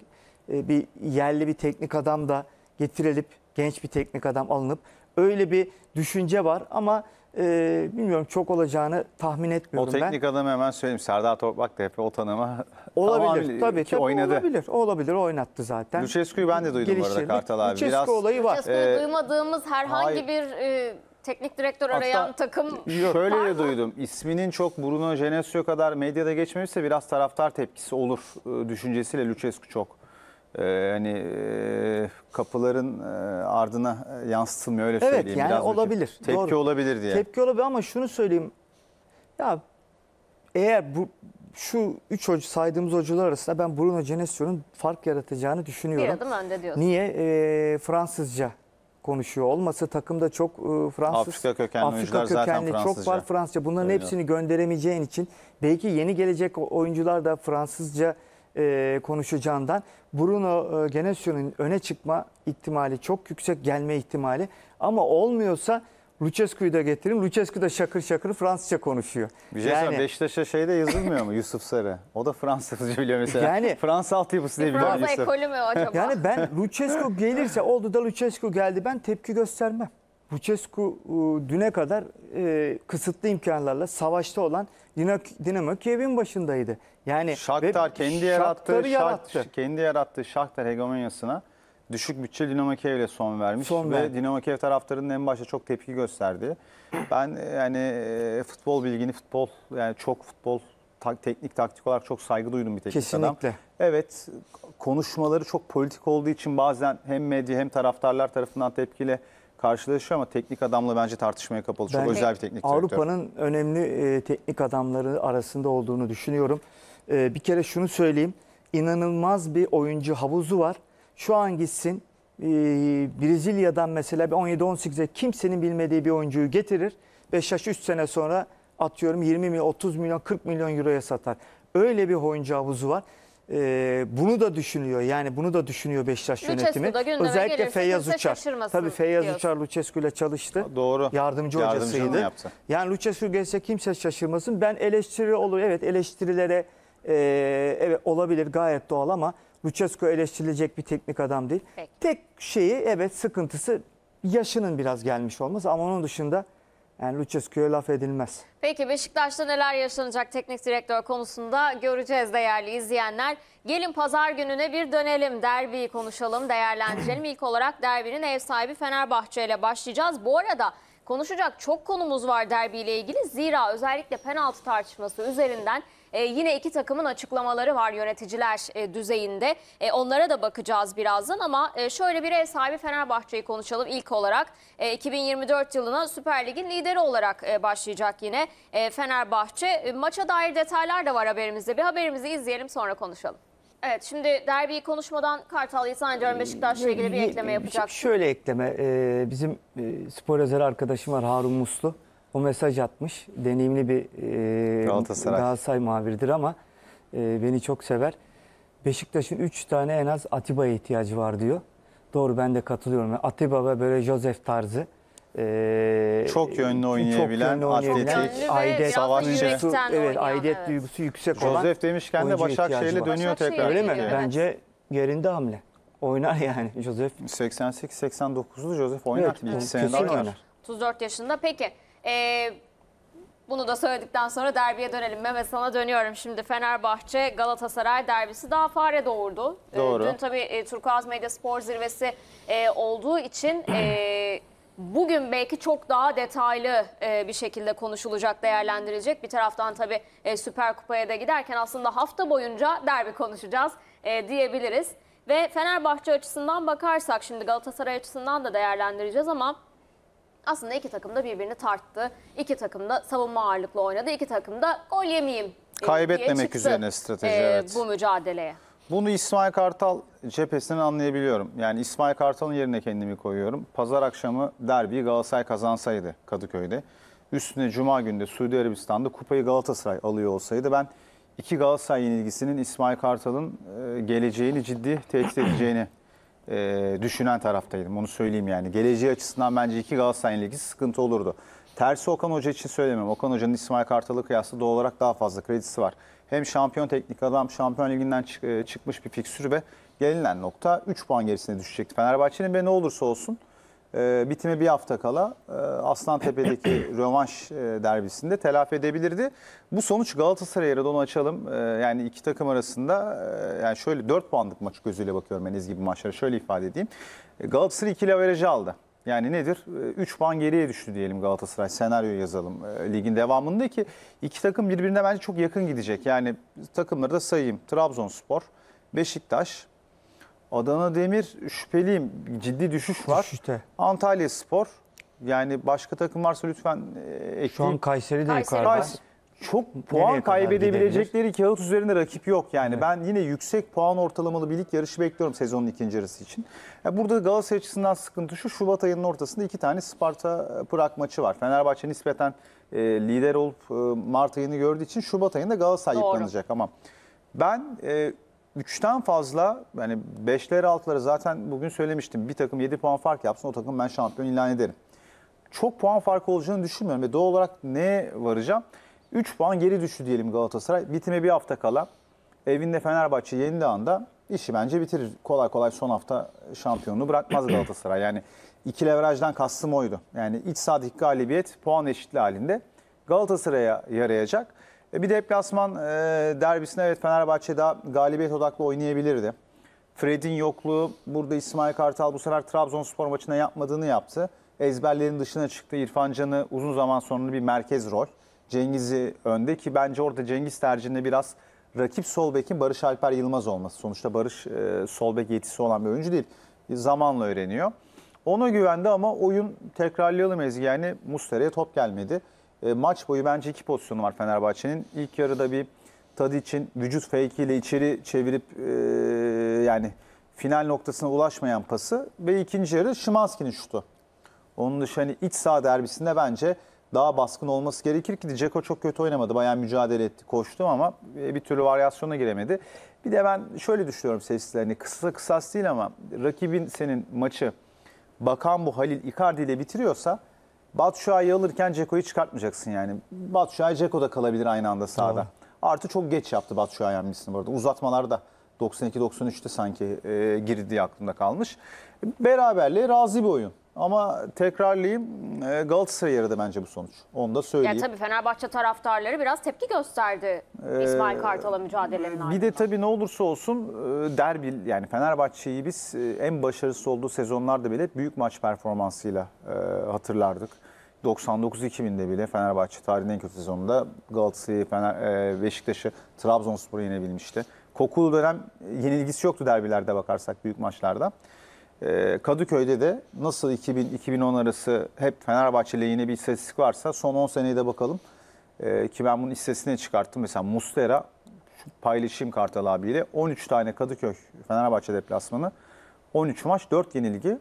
e, bir yerli bir teknik adam da getirilip genç bir teknik adam alınıp öyle bir düşünce var ama e, bilmiyorum çok olacağını tahmin etmiyorum O ben. teknik adamı hemen söyleyeyim. Serdar Toprak da hep o tanıma Olabilir tamam, tabii ki tabii oynadı. Olabilir, olabilir oynattı zaten. Lucescu'yu ben de duydum bu arada Kartal abi. Lucescu Biraz... olayı var. Ee, duymadığımız herhangi hayır. bir e, teknik direktör arayan Hatta takım Yok. Şöyle de duydum. İsminin çok Bruno Genesio kadar medyada geçmemişse biraz taraftar tepkisi olur e, düşüncesiyle Lucescu çok hani kapıların e, ardına e, yansıtılmıyor öyle evet, söyleyeyim. Evet yani olabilir. Tepki doğru. olabilir diye. Tepki olabilir ama şunu söyleyeyim. Ya eğer bu şu üç hoca, saydığımız hocalar arasında ben Bruno Genesio'nun fark yaratacağını düşünüyorum. Bir adım önde diyorsun. Niye? E, Fransızca konuşuyor olması takımda çok e, Fransız Afrika kökenli, Afrika kökenli zaten çok var Fransızca. Bunların Öyle. hepsini gönderemeyeceğin için belki yeni gelecek oyuncular da Fransızca e, konuşacağından Bruno e, Genesio'nun öne çıkma ihtimali çok yüksek gelme ihtimali ama olmuyorsa Lucescu'yu da getirin. Lucescu da şakır şakır Fransızca konuşuyor. Bir şey yani, Beşiktaş'a şey de yazılmıyor mu Yusuf Sarı? O da Fransızca biliyor mesela. Yani, Fransa altyapısı diye biliyor Fransa ekolü mü acaba? Yani ben Lucescu gelirse oldu da Lucescu geldi ben tepki göstermem. Lucescu e, düne kadar e, kısıtlı imkanlarla savaşta olan Dinamo Kiev'in başındaydı. Yani Shakhtar kendi yarattığı yarattı. kendi yarattığı Shakhtar hegemonyasına düşük bütçe Dinamo Kiev ile son vermiş son ve verdi. Dinamo Kiev taraftarının en başta çok tepki gösterdi. Ben e, yani e, futbol bilgini futbol yani çok futbol ta teknik taktik olarak çok saygı duydum bir teknik Kesinlikle. adam. Kesinlikle. Evet konuşmaları çok politik olduğu için bazen hem medya hem taraftarlar tarafından tepkiyle karşılaşıyor ama teknik adamla bence tartışmaya kapalı. Çok özel bir teknik direktör. Avrupa'nın önemli e, teknik adamları arasında olduğunu düşünüyorum. E, bir kere şunu söyleyeyim. İnanılmaz bir oyuncu havuzu var. Şu an gitsin e, Brezilya'dan mesela 17-18'e kimsenin bilmediği bir oyuncuyu getirir. 5 yaş 3 sene sonra atıyorum 20 milyon, 30 milyon, 40 milyon euroya satar. Öyle bir oyuncu havuzu var e, bunu da düşünüyor. Yani bunu da düşünüyor Beşiktaş yönetimi. Özellikle Feyyaz Uçar. Tabii Feyyaz diyorsun. Uçar Lucescu ile çalıştı. Doğru. Yardımcı, Yardımcı hocasıydı. Yani Lucescu gelse kimse şaşırmasın. Ben eleştiri olur. Evet eleştirilere e, evet olabilir gayet doğal ama Lucescu eleştirilecek bir teknik adam değil. Peki. Tek şeyi evet sıkıntısı yaşının biraz gelmiş olması ama onun dışında yani Lucescu'ya laf edilmez. Peki Beşiktaş'ta neler yaşanacak teknik direktör konusunda göreceğiz değerli izleyenler. Gelin pazar gününe bir dönelim. Derbiyi konuşalım, değerlendirelim. İlk olarak derbinin ev sahibi Fenerbahçe ile başlayacağız. Bu arada konuşacak çok konumuz var derbiyle ilgili. Zira özellikle penaltı tartışması üzerinden e, yine iki takımın açıklamaları var yöneticiler e, düzeyinde. E, onlara da bakacağız birazdan ama e, şöyle bir ev sahibi Fenerbahçe'yi konuşalım ilk olarak. E, 2024 yılına Süper Lig'in lideri olarak e, başlayacak yine e, Fenerbahçe. E, maça dair detaylar da var haberimizde. Bir haberimizi izleyelim sonra konuşalım. Evet şimdi derbiyi konuşmadan Kartal zannediyorum Beşiktaş'la ilgili bir ekleme yapacak. Şöyle ekleme e, bizim e, spor yazarı arkadaşım var Harun Muslu o mesaj atmış. Deneyimli bir e, Galatasaray. Galatasaray maviridir ama e, beni çok sever. Beşiktaş'ın 3 tane en az Atiba'ya ihtiyacı var diyor. Doğru ben de katılıyorum. Atiba ve böyle Joseph tarzı. E, Çok e, yönlü oynayabilen, atletik, aidiyet, savaşçı. duygusu, evet, aidiyet duygusu yüksek olan. Joseph demişken de oyuncuya Başakşehir'le dönüyor Başakşehir'e tekrar. Öyle mi? Evet. Bence yerinde hamle. Oynar yani Joseph. 88-89'lu Joseph oynar. Evet, Evet, İlk senede oynar. 34 yaşında. Peki ee, bunu da söyledikten sonra derbiye dönelim. Mehmet sana dönüyorum şimdi. Fenerbahçe Galatasaray derbisi daha fare doğurdu. Ee, Doğru. Dün tabii e, Turkuaz Medya Spor Zirvesi e, olduğu için e, bugün belki çok daha detaylı bir şekilde konuşulacak, değerlendirilecek. Bir taraftan tabii Süper Kupa'ya da giderken aslında hafta boyunca derbi konuşacağız diyebiliriz. Ve Fenerbahçe açısından bakarsak şimdi Galatasaray açısından da değerlendireceğiz ama... Aslında iki takım da birbirini tarttı. İki takım da savunma ağırlıklı oynadı. İki takım da gol yemeyeyim e, Kaybetmemek üzerine strateji e, evet. bu mücadeleye. Bunu İsmail Kartal cephesinden anlayabiliyorum. Yani İsmail Kartal'ın yerine kendimi koyuyorum. Pazar akşamı derbi Galatasaray kazansaydı Kadıköy'de. Üstüne Cuma günde Suudi Arabistan'da kupayı Galatasaray alıyor olsaydı ben iki Galatasaray yenilgisinin İsmail Kartal'ın e, geleceğini ciddi tehdit edeceğini e, düşünen taraftaydım. Onu söyleyeyim yani. Geleceği açısından bence iki Galatasaray'ın ligi sıkıntı olurdu. Tersi Okan Hoca için söylemiyorum. Okan Hoca'nın İsmail Kartal'ı kıyasla doğal olarak daha fazla kredisi var. Hem şampiyon teknik adam, şampiyon liginden çık, e, çıkmış bir fiksür ve gelinen nokta 3 puan gerisine düşecekti. Fenerbahçe'nin ve ne olursa olsun e, ee, bitime bir hafta kala e, Aslantepe'deki rövanş e, derbisinde telafi edebilirdi. Bu sonuç Galatasaray'a da onu açalım. E, yani iki takım arasında e, yani şöyle 4 puanlık maç gözüyle bakıyorum ben gibi maçlara şöyle ifade edeyim. E, Galatasaray ikili averajı aldı. Yani nedir? 3 e, puan geriye düştü diyelim Galatasaray. Senaryo yazalım e, ligin devamında ki iki takım birbirine bence çok yakın gidecek. Yani takımları da sayayım. Trabzonspor, Beşiktaş, Adana Demir şüpheliyim. Ciddi düşüş var. Düşüşte. Antalya Spor. Yani başka takım varsa lütfen e, ekleyin. Şu an Kayseri de Kayseri. yukarıda. çok puan kaybedebilecekleri gidebilir? kağıt üzerinde rakip yok. Yani evet. ben yine yüksek puan ortalamalı bir lig yarışı bekliyorum sezonun ikinci yarısı için. Yani e, burada Galatasaray açısından sıkıntı şu. Şubat ayının ortasında iki tane Sparta e, Prag maçı var. Fenerbahçe nispeten e, lider olup e, Mart ayını gördüğü için Şubat ayında Galatasaray Doğru. yıpranacak ama ben e, 3'ten fazla yani 5'leri 6'ları zaten bugün söylemiştim. Bir takım 7 puan fark yapsın o takım ben şampiyon ilan ederim. Çok puan farkı olacağını düşünmüyorum ve doğal olarak ne varacağım? 3 puan geri düştü diyelim Galatasaray. Bitime bir hafta kala evinde Fenerbahçe yenildi anda işi bence bitirir. Kolay kolay son hafta şampiyonluğu bırakmaz Galatasaray. Yani iki leverajdan kastım oydu. Yani iç sahadaki galibiyet puan eşitliği halinde Galatasaray'a yarayacak. E, bir deplasman e, derbisinde evet Fenerbahçe daha galibiyet odaklı oynayabilirdi. Fred'in yokluğu burada İsmail Kartal bu sefer Trabzonspor maçına yapmadığını yaptı. Ezberlerin dışına çıktı. İrfan Can'ı uzun zaman sonra bir merkez rol. Cengiz'i önde ki bence orada Cengiz tercihinde biraz rakip sol bekin Barış Alper Yılmaz olması. Sonuçta Barış e, sol bek yetisi olan bir oyuncu değil. Zamanla öğreniyor. Ona güvendi ama oyun tekrarlayalım Ezgi yani Mustera'ya top gelmedi. E, maç boyu bence iki pozisyonu var Fenerbahçe'nin. İlk yarıda bir için vücut fake içeri çevirip e, yani final noktasına ulaşmayan pası ve ikinci yarı Şimanski'nin şutu. Onun dışında hani iç saha derbisinde bence daha baskın olması gerekir ki Ceko çok kötü oynamadı. Bayağı mücadele etti, koştu ama e, bir türlü varyasyona giremedi. Bir de ben şöyle düşünüyorum seslerini. Hani kısa kısas değil ama rakibin senin maçı Bakan bu Halil Icardi ile bitiriyorsa Batu Şua'yı alırken Ceko'yu çıkartmayacaksın yani. Batu Ceko da kalabilir aynı anda sahada. Doğru. Artı çok geç yaptı Batu Şua'ya hamlesini bu arada. Uzatmalarda 92-93'te sanki e, girdi aklımda kalmış. Beraberliğe razı bir oyun. Ama tekrarlayayım e, Galatasaray'a da bence bu sonuç. Onu da söyleyeyim. Yani tabii Fenerbahçe taraftarları biraz tepki gösterdi ee, İsmail Kartal'a mücadelenin ardından. Bir de tabii ne olursa olsun e, derbi yani Fenerbahçe'yi biz e, en başarısız olduğu sezonlarda bile büyük maç performansıyla hatırlardık. 99-2000'de bile Fenerbahçe tarihinin en kötü sezonunda Galatasaray'ı, Beşiktaş'ı, Trabzonspor'u yenebilmişti. Kokulu dönem yenilgisi yoktu derbilerde bakarsak büyük maçlarda. Ee, Kadıköy'de de nasıl 2000-2010 arası hep Fenerbahçe'yle yine bir istatistik varsa son 10 seneye de bakalım. E, ki ben bunun istatistiğini çıkarttım. Mesela Mustera paylaşayım Kartal abiyle 13 tane Kadıköy Fenerbahçe deplasmanı 13 maç 4 yenilgi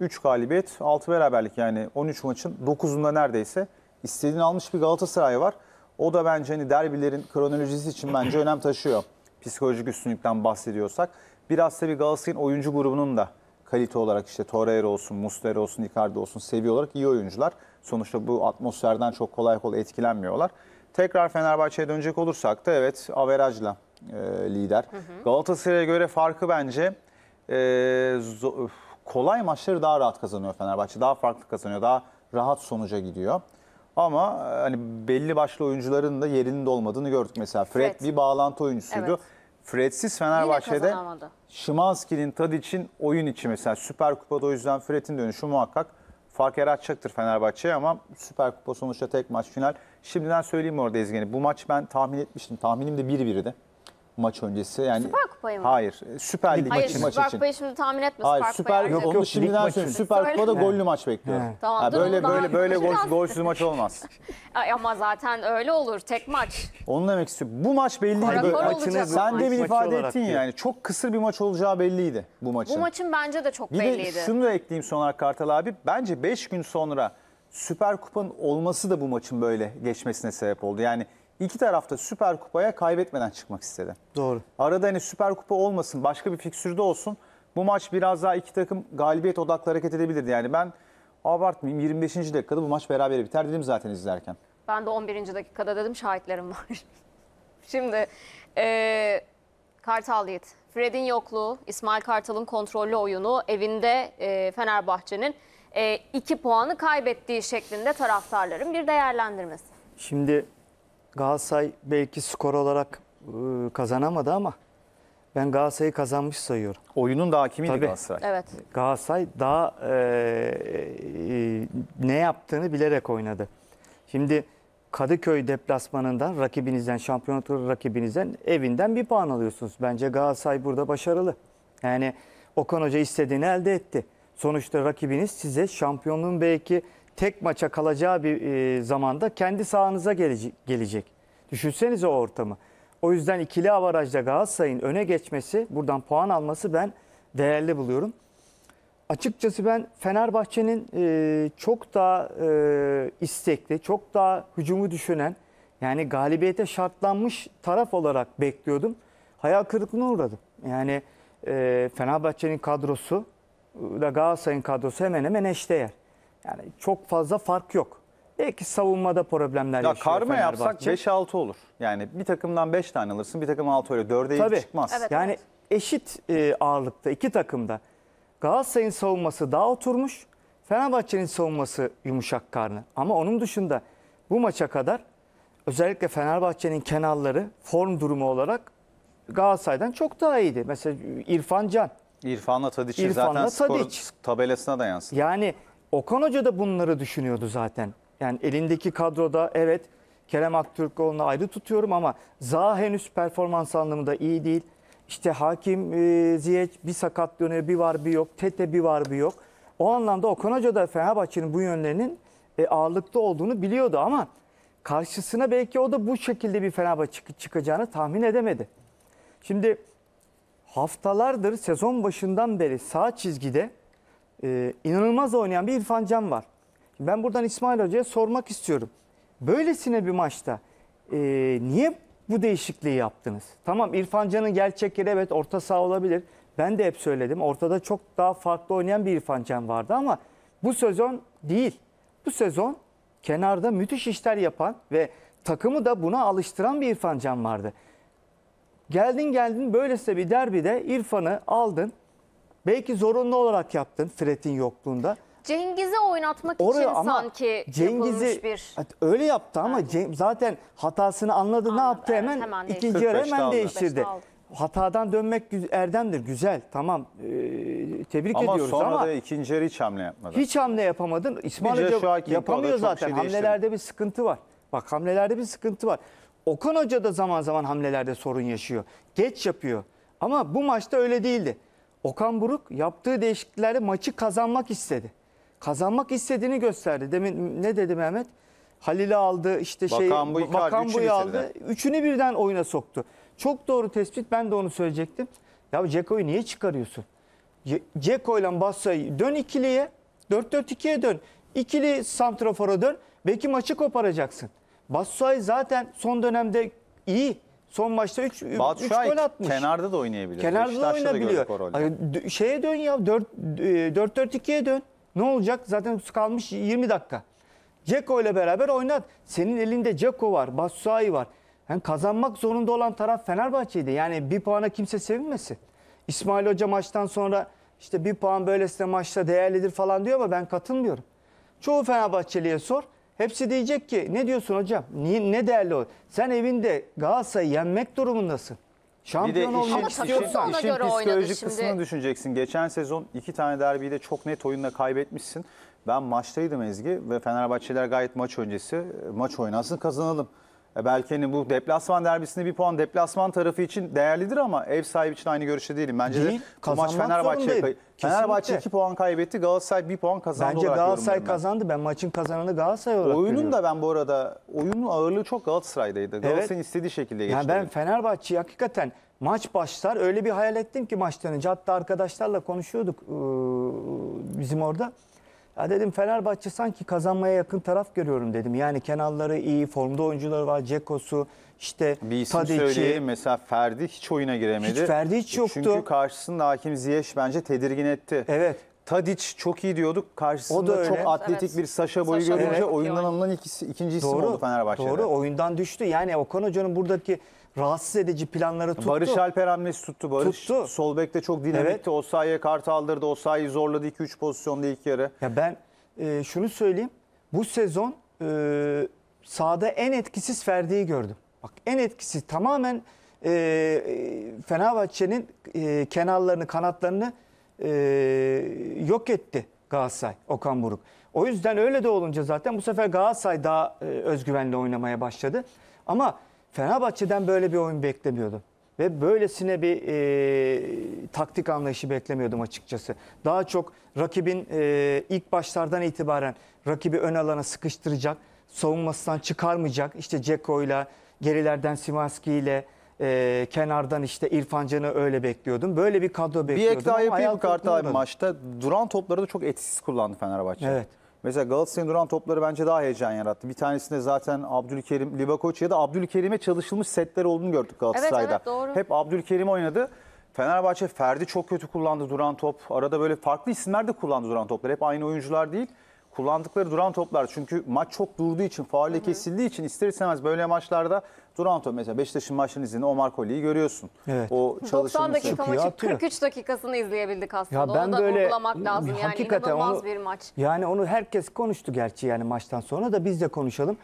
3 galibiyet 6 beraberlik yani 13 maçın 9'unda neredeyse istediğini almış bir Galatasaray var. O da bence hani derbilerin kronolojisi için bence önem taşıyor. Psikolojik üstünlükten bahsediyorsak. Biraz da bir Galatasaray'ın oyuncu grubunun da kalite olarak işte Torreira olsun, Muslera olsun, Icardi olsun seviye olarak iyi oyuncular. Sonuçta bu atmosferden çok kolay kolay etkilenmiyorlar. Tekrar Fenerbahçe'ye dönecek olursak da evet averajla e, lider. Galatasaray'a göre farkı bence e, kolay maçları daha rahat kazanıyor Fenerbahçe. Daha farklı kazanıyor. Daha rahat sonuca gidiyor. Ama e, hani belli başlı oyuncuların da yerinin olmadığını gördük. Mesela Fred, Fred. bir bağlantı oyuncusuydu. Evet. Fred'siz Fenerbahçe'de kazanamadı. tadı için oyun içi mesela Süper Kupa'da o yüzden Fred'in dönüşü muhakkak fark yaratacaktır Fenerbahçe'ye ama Süper Kupa sonuçta tek maç final. Şimdiden söyleyeyim orada Ezgen'i. Bu maç ben tahmin etmiştim. Tahminim de 1-1'di maç öncesi. Yani Süper Kupayı mı? Hayır. E, Süper Lig Hayır, maçı maç Süper için. Kupayı şimdi tahmin etme. Hayır, Süper, Kupayı artık- yok yok, yok şimdiden maçı. söylüyorum. Süper Kupada Söyle. gollü maç bekliyorum. He. Tamam, Ha, böyle böyle böyle gol, konuşacağız. golsüz maç olmaz. Ay ama zaten öyle olur. Tek maç. Onun demek istiyorum. Bu maç belli Kora Böyle- Sen de bir ifade ettin yani. Çok kısır bir maç olacağı belliydi bu maçın. Bu maçın bence de çok Bir belliydi. de şunu da ekleyeyim son olarak Kartal abi. Bence 5 gün sonra Süper Kupa'nın olması da bu maçın böyle geçmesine sebep oldu. Yani iki tarafta Süper Kupa'ya kaybetmeden çıkmak istedi. Doğru. Arada hani Süper Kupa olmasın, başka bir fiksürde olsun. Bu maç biraz daha iki takım galibiyet odaklı hareket edebilirdi. Yani ben abartmayayım 25. dakikada bu maç beraber biter dedim zaten izlerken. Ben de 11. dakikada dedim şahitlerim var. Şimdi e, Kartal Yiğit, Fred'in yokluğu, İsmail Kartal'ın kontrollü oyunu evinde e, Fenerbahçe'nin 2 e, puanı kaybettiği şeklinde taraftarların bir değerlendirmesi. Şimdi Galatasaray belki skor olarak e, kazanamadı ama ben Galatasaray'ı kazanmış sayıyorum. Oyunun da hakimiydi Tabii. Galatasaray. Evet. Galatasaray daha e, e, ne yaptığını bilerek oynadı. Şimdi Kadıköy deplasmanından rakibinizden, şampiyon turu rakibinizden evinden bir puan alıyorsunuz. Bence Galatasaray burada başarılı. Yani Okan Hoca istediğini elde etti. Sonuçta rakibiniz size şampiyonluğun belki tek maça kalacağı bir e, zamanda kendi sahanıza gelece gelecek. Düşünsenize o ortamı. O yüzden ikili avarajda Galatasaray'ın öne geçmesi, buradan puan alması ben değerli buluyorum. Açıkçası ben Fenerbahçe'nin e, çok daha e, istekli, çok daha hücumu düşünen, yani galibiyete şartlanmış taraf olarak bekliyordum. Hayal kırıklığına uğradım. Yani e, Fenerbahçe'nin kadrosu ve Galatasaray'ın kadrosu hemen hemen eşdeğer. Yani çok fazla fark yok. Belki savunmada problemler Ya yaşıyor karma yapsak Fenerbahçe. 5-6 olur. Yani bir takımdan 5 tane alırsın, bir takım 6 öyle 4'e Tabii. çıkmaz. Evet, yani evet. eşit e, ağırlıkta iki takımda. Galatasaray'ın savunması daha oturmuş. Fenerbahçe'nin savunması yumuşak karnı. Ama onun dışında bu maça kadar özellikle Fenerbahçe'nin kenarları form durumu olarak Galatasaray'dan çok daha iyiydi. Mesela İrfan Can. İrfan'la Tadiç'i İrfan'la zaten skor tabelasına da yansıdı. Yani Okan Hoca da bunları düşünüyordu zaten. Yani elindeki kadroda evet Kerem Aktürkoğlu'nu ayrı tutuyorum ama Zaha henüz performans anlamında iyi değil. İşte Hakim e, Ziyech bir sakat dönüyor, bir var bir yok. Tete bir var bir yok. O anlamda Okan Hoca da Fenerbahçe'nin bu yönlerinin e, ağırlıkta olduğunu biliyordu ama karşısına belki o da bu şekilde bir Fenerbahçe çıkacağını tahmin edemedi. Şimdi haftalardır sezon başından beri sağ çizgide e, inanılmaz oynayan bir İrfan Can var. Ben buradan İsmail Hoca'ya sormak istiyorum. Böylesine bir maçta e, niye bu değişikliği yaptınız? Tamam İrfan Can'ın gerçek yeri evet orta saha olabilir. Ben de hep söyledim. Ortada çok daha farklı oynayan bir İrfan Can vardı ama bu sezon değil. Bu sezon kenarda müthiş işler yapan ve takımı da buna alıştıran bir İrfan Can vardı. Geldin geldin böylesine bir derbide İrfan'ı aldın. Belki zorunlu olarak yaptın Fred'in yokluğunda. Cengiz'i oynatmak Oraya için ama sanki Cengiz'i yapılmış bir... öyle yaptı ama Evet. Ceng- zaten hatasını anladı, ne yaptı evet, hemen, hemen ikinci yarı hemen aldı. değiştirdi. Hatadan dönmek güz- erdemdir güzel tamam ee, tebrik Ama ediyoruz sonra ama da ikinci yarı hiç hamle yapmadın. hiç hamle yapamadın. İsmail Hoca yapamıyor zaten şey hamlelerde bir sıkıntı var. Bak hamlelerde bir sıkıntı var. Okan Hoca da zaman zaman hamlelerde sorun yaşıyor. Geç yapıyor ama bu maçta öyle değildi. Okan Buruk yaptığı değişikliklerle maçı kazanmak istedi. Kazanmak istediğini gösterdi. Demin ne dedi Mehmet? Halil'i aldı, işte şey Bakan bu Bakan Buyu aldı. Üçünü birden oyuna soktu. Çok doğru tespit. Ben de onu söyleyecektim. Ya Ceko'yu niye çıkarıyorsun? Ceko ile Bassa'yı dön ikiliye. 4-4-2'ye dön. İkili santrafora dön. Belki maçı koparacaksın. Bassay zaten son dönemde iyi. Son maçta 3 Batu gol atmış. kenarda da oynayabilir. Kenarda da oynayabiliyor. şeye dön ya 4 4-4-2'ye e, dön. Ne olacak? Zaten kalmış 20 dakika. Ceko ile beraber oynat. Senin elinde Ceko var, Batshuayi var. Yani kazanmak zorunda olan taraf Fenerbahçe'ydi. Yani bir puana kimse sevinmesin. İsmail Hoca maçtan sonra işte bir puan böylesine maçta değerlidir falan diyor ama ben katılmıyorum. Çoğu Fenerbahçeli'ye sor. Hepsi diyecek ki ne diyorsun hocam? Niye, ne değerli o? Sen evinde Galatasaray'ı yenmek durumundasın. Bir de Şampiyon işin, olmak işin, istiyorsan. ona işin göre oynadı psikolojik şimdi. kısmını düşüneceksin. Geçen sezon iki tane derbiyi de çok net oyunla kaybetmişsin. Ben maçtaydım Ezgi ve Fenerbahçeliler gayet maç öncesi e, maç oynansın kazanalım. E, belki hani bu deplasman derbisinde bir puan deplasman tarafı için değerlidir ama ev sahibi için aynı görüşte değilim. Bence Değil, de bu maç Fenerbahçe. Fenerbahçe 2 puan kaybetti. Galatasaray 1 puan kazandı Bence olarak Galatasaray kazandı. Ben maçın kazananı Galatasaray olarak Oyunun görüyorum. da ben bu arada oyunun ağırlığı çok Galatasaray'daydı. Evet. istediği şekilde geçti. Yani ben Fenerbahçe hakikaten maç başlar öyle bir hayal ettim ki maçtan önce. Hatta arkadaşlarla konuşuyorduk bizim orada. Ya dedim Fenerbahçe sanki kazanmaya yakın taraf görüyorum dedim. Yani kenarları iyi, formda oyuncuları var. Cekosu, işte Bir isim Tadic'i. söyleyelim mesela Ferdi hiç oyuna giremedi. Hiç Ferdi hiç e, yoktu. Çünkü karşısında Hakim Ziyech bence tedirgin etti. Evet. Tadiç çok iyi diyorduk. Karşısında O da çok atletik Evet. bir Saşa boyu Sacha görünce Evet. oyundan alınan ikisi, ikinci isim Doğru, oldu Fenerbahçe'de. Doğru oyundan düştü. Yani Okan Hoca'nın buradaki rahatsız edici planları tuttu. Barış Alper hamlesi tuttu Barış. Tuttu. Sol bekte çok dinamikti. Evet. O Osayi'ye kart aldırdı. O Osayi zorladı 2-3 pozisyonda ilk yarı. Ya ben e, şunu söyleyeyim. Bu sezon e, sahada en etkisiz Ferdi'yi gördüm. Bak en etkisiz tamamen e, Fenerbahçe'nin e, kenarlarını, kanatlarını e, yok etti Galatasaray, Okan Buruk. O yüzden öyle de olunca zaten bu sefer Galatasaray daha e, özgüvenle oynamaya başladı. Ama Fenerbahçe'den böyle bir oyun beklemiyordum. Ve böylesine bir e, taktik anlayışı beklemiyordum açıkçası. Daha çok rakibin e, ilk başlardan itibaren rakibi ön alana sıkıştıracak, savunmasından çıkarmayacak. İşte Ceko'yla, gerilerden Simanski ile, e, kenardan işte İrfan Can'ı öyle bekliyordum. Böyle bir kadro bekliyordum. Bir ek daha yapayım hayal kırıklığına maçta. Duran topları da çok etsiz kullandı Fenerbahçe. Evet. Mesela Galatasaray'ın duran topları bence daha heyecan yarattı. Bir tanesinde zaten Abdülkerim, Livakovic ya da Abdülkerim'e çalışılmış setler olduğunu gördük Galatasaray'da. Evet, evet, doğru. Hep Abdülkerim oynadı. Fenerbahçe Ferdi çok kötü kullandı duran top. Arada böyle farklı isimler de kullandı duran topları. Hep aynı oyuncular değil. Kullandıkları duran toplar çünkü maç çok durduğu için, faulle kesildiği için ister istemez böyle maçlarda Duran mesela Beşiktaş'ın maçını izini Omar Kolli'yi görüyorsun. Evet. O 90 dakika maçı 43 dakikasını izleyebildik aslında. Ya ben onu da böyle, vurgulamak lazım. Yani hakikaten inanılmaz onu, bir maç. Yani onu herkes konuştu gerçi yani maçtan sonra da biz de konuşalım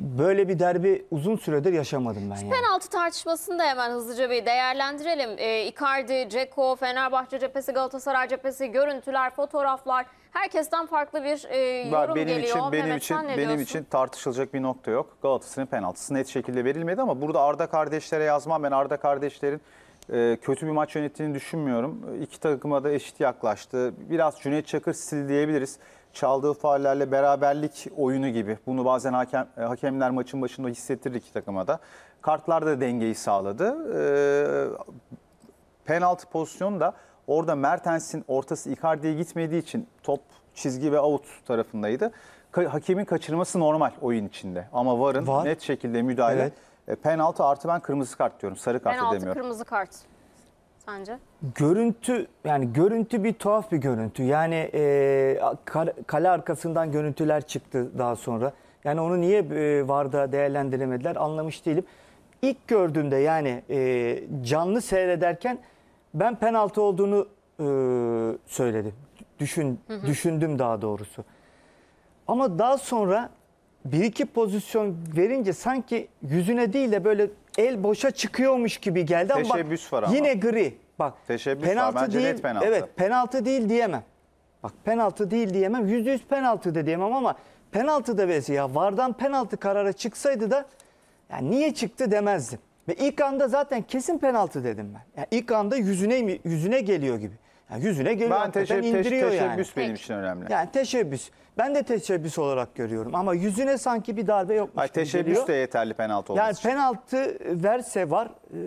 böyle bir derbi uzun süredir yaşamadım ben. Yani. Penaltı tartışmasını da hemen hızlıca bir değerlendirelim. E, Icardi, Ceko, Fenerbahçe cephesi, Galatasaray cephesi, görüntüler, fotoğraflar herkesten farklı bir e, yorum benim geliyor. Için, benim Mehmet, için benim için tartışılacak bir nokta yok. Galatasaray'ın penaltısı net şekilde verilmedi ama burada Arda kardeşlere yazmam ben Arda kardeşlerin e, kötü bir maç yönettiğini düşünmüyorum. İki takıma da eşit yaklaştı. Biraz Cüneyt Çakır stil diyebiliriz çaldığı faullerle beraberlik oyunu gibi. Bunu bazen hakem, e, hakemler maçın başında hissettirdi iki takıma da. Kartlar da dengeyi sağladı. E, penaltı pozisyonu da orada Mertens'in ortası Icardi'ye gitmediği için top çizgi ve out tarafındaydı. Ka hakemin kaçırması normal oyun içinde. Ama VAR'ın Var. net şekilde müdahale. Evet. E, penaltı artı ben kırmızı kart diyorum. Sarı kart penaltı, demiyorum. Penaltı kırmızı kart sence? Görüntü yani görüntü bir tuhaf bir görüntü. Yani e, kale arkasından görüntüler çıktı daha sonra. Yani onu niye e, VAR'da değerlendiremediler anlamış değilim. İlk gördüğümde yani e, canlı seyrederken ben penaltı olduğunu e, söyledim. Düşün, hı hı. Düşündüm daha doğrusu. Ama daha sonra bir iki pozisyon verince sanki yüzüne değil de böyle el boşa çıkıyormuş gibi geldi ama bak, var ama. yine gri. Bak Teşebbüs var. penaltı Bence değil. net penaltı. Evet penaltı değil diyemem. Bak penaltı değil diyemem. 100 penaltı da diyemem ama penaltı da verse ya vardan penaltı kararı çıksaydı da yani niye çıktı demezdim. Ve ilk anda zaten kesin penaltı dedim ben. Yani ilk anda yüzüne yüzüne geliyor gibi. Yani yüzüne geliyor. Ben teşebbüs, indiriyor teşebbüs yani. benim için önemli. Yani teşebbüs. Ben de teşebbüs olarak görüyorum ama yüzüne sanki bir darbe yokmuş Hayır, teşebbüs geliyor. de yeterli penaltı olması Yani için. penaltı verse var e,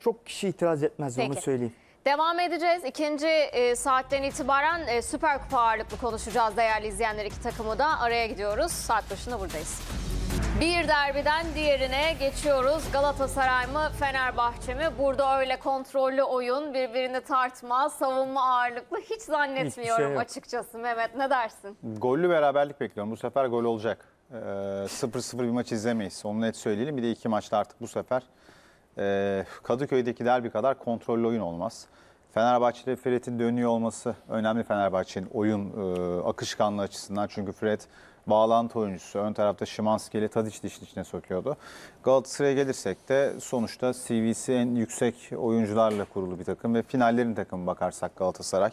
çok kişi itiraz etmez onu söyleyeyim. Devam edeceğiz. İkinci e, saatten itibaren e, Süper Kupa ağırlıklı konuşacağız değerli izleyenler iki takımı da. Araya gidiyoruz. Saat başında buradayız. Bir derbiden diğerine geçiyoruz. Galatasaray mı Fenerbahçe mi? Burada öyle kontrollü oyun, birbirini tartma, savunma ağırlıklı hiç zannetmiyorum Hiçbir şey açıkçası. Mehmet ne dersin? Gollü beraberlik bekliyorum. Bu sefer gol olacak. Ee, 0-0 bir maç izlemeyiz. Onu net söyleyelim. Bir de iki maçta artık bu sefer e, Kadıköy'deki derbi kadar kontrollü oyun olmaz. Fenerbahçe'de Fred'in dönüyor olması önemli Fenerbahçe'nin oyun e, akışkanlığı açısından. Çünkü Fred bağlantı oyuncusu. Ön tarafta Şimanski ile Tadic dişin içine sokuyordu. Galatasaray'a gelirsek de sonuçta CV'si en yüksek oyuncularla kurulu bir takım ve finallerin takımı bakarsak Galatasaray.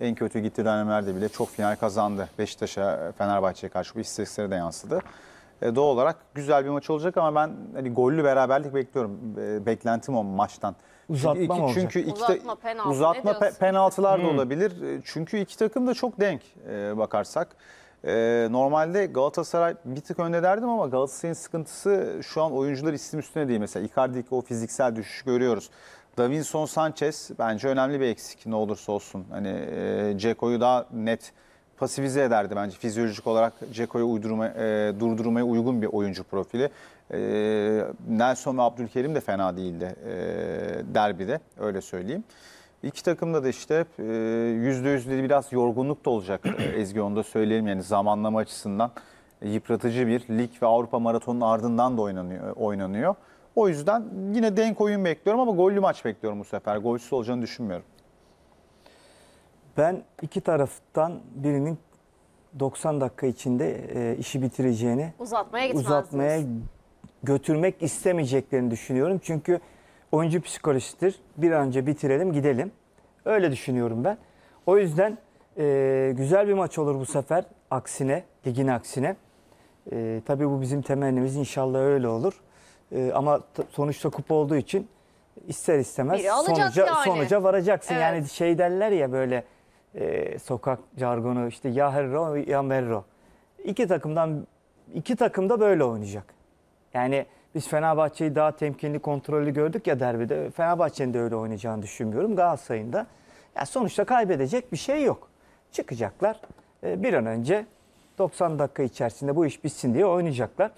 En kötü gitti dönemlerde bile çok final kazandı. Beşiktaş'a, Fenerbahçe'ye karşı bu istatistiklere de yansıdı. E, doğal olarak güzel bir maç olacak ama ben hani gollü beraberlik bekliyorum. E, beklentim o maçtan. Uzatma çünkü iki, çünkü iki uzatma, penaltı, uzatma pe penaltılar da hmm. olabilir. E, çünkü iki takım da çok denk e, bakarsak. E, normalde Galatasaray bir tık önde derdim ama Galatasaray'ın sıkıntısı şu an oyuncular isim üstüne değil. Mesela Icardi'deki o fiziksel düşüş görüyoruz. Davinson Sanchez bence önemli bir eksik ne olursa olsun. Hani e, Ceko'yu daha net pasifize ederdi bence. Fizyolojik olarak Ceko'yu uydurma, e, durdurmaya uygun bir oyuncu profili. E, Nelson ve Abdülkerim de fena değildi e, derbide öyle söyleyeyim. İki takımda da işte hep %100 biraz yorgunluk da olacak e, Ezgi onu da söyleyelim. Yani zamanlama açısından yıpratıcı bir lig ve Avrupa Maratonu'nun ardından da oynanıyor. oynanıyor. O yüzden yine denk oyun bekliyorum ama gollü maç bekliyorum bu sefer. Golsüz olacağını düşünmüyorum. Ben iki taraftan birinin 90 dakika içinde e, işi bitireceğini uzatmaya, uzatmaya götürmek istemeyeceklerini düşünüyorum. Çünkü oyuncu psikolojisidir. Bir an önce bitirelim gidelim. Öyle düşünüyorum ben. O yüzden e, güzel bir maç olur bu sefer. Aksine, ligin aksine. E, tabii bu bizim temennimiz inşallah öyle olur. E, ama sonuçta kupa olduğu için ister istemez sonuca, yani. sonuca varacaksın. Evet. Yani şey derler ya böyle e, sokak jargonu işte ya Herro ya Merro. İki takımdan iki takım da böyle oynayacak. Yani biz Fenerbahçe'yi daha temkinli kontrollü gördük ya derbide. Fenerbahçe'nin de öyle oynayacağını düşünmüyorum Galatasaray'ın da. Ya sonuçta kaybedecek bir şey yok. Çıkacaklar e, bir an önce 90 dakika içerisinde bu iş bitsin diye oynayacaklar.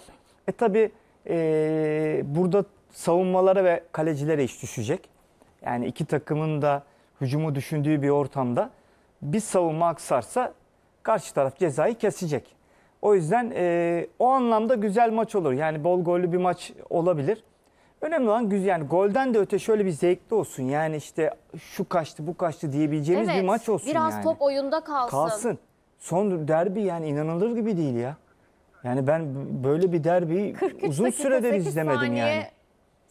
E tabi e, burada savunmalara ve kalecilere iş düşecek. Yani iki takımın da hücumu düşündüğü bir ortamda bir savunma aksarsa karşı taraf cezayı kesecek. O yüzden e, o anlamda güzel maç olur. Yani bol gollü bir maç olabilir. Önemli olan güzel. Yani golden de öte şöyle bir zevkli olsun. Yani işte şu kaçtı bu kaçtı diyebileceğimiz Evet, bir maç olsun biraz yani. top oyunda kalsın. Kalsın. Son derbi yani inanılır gibi değil ya. Yani ben böyle bir derbi uzun dakika, süredir izlemedim yani.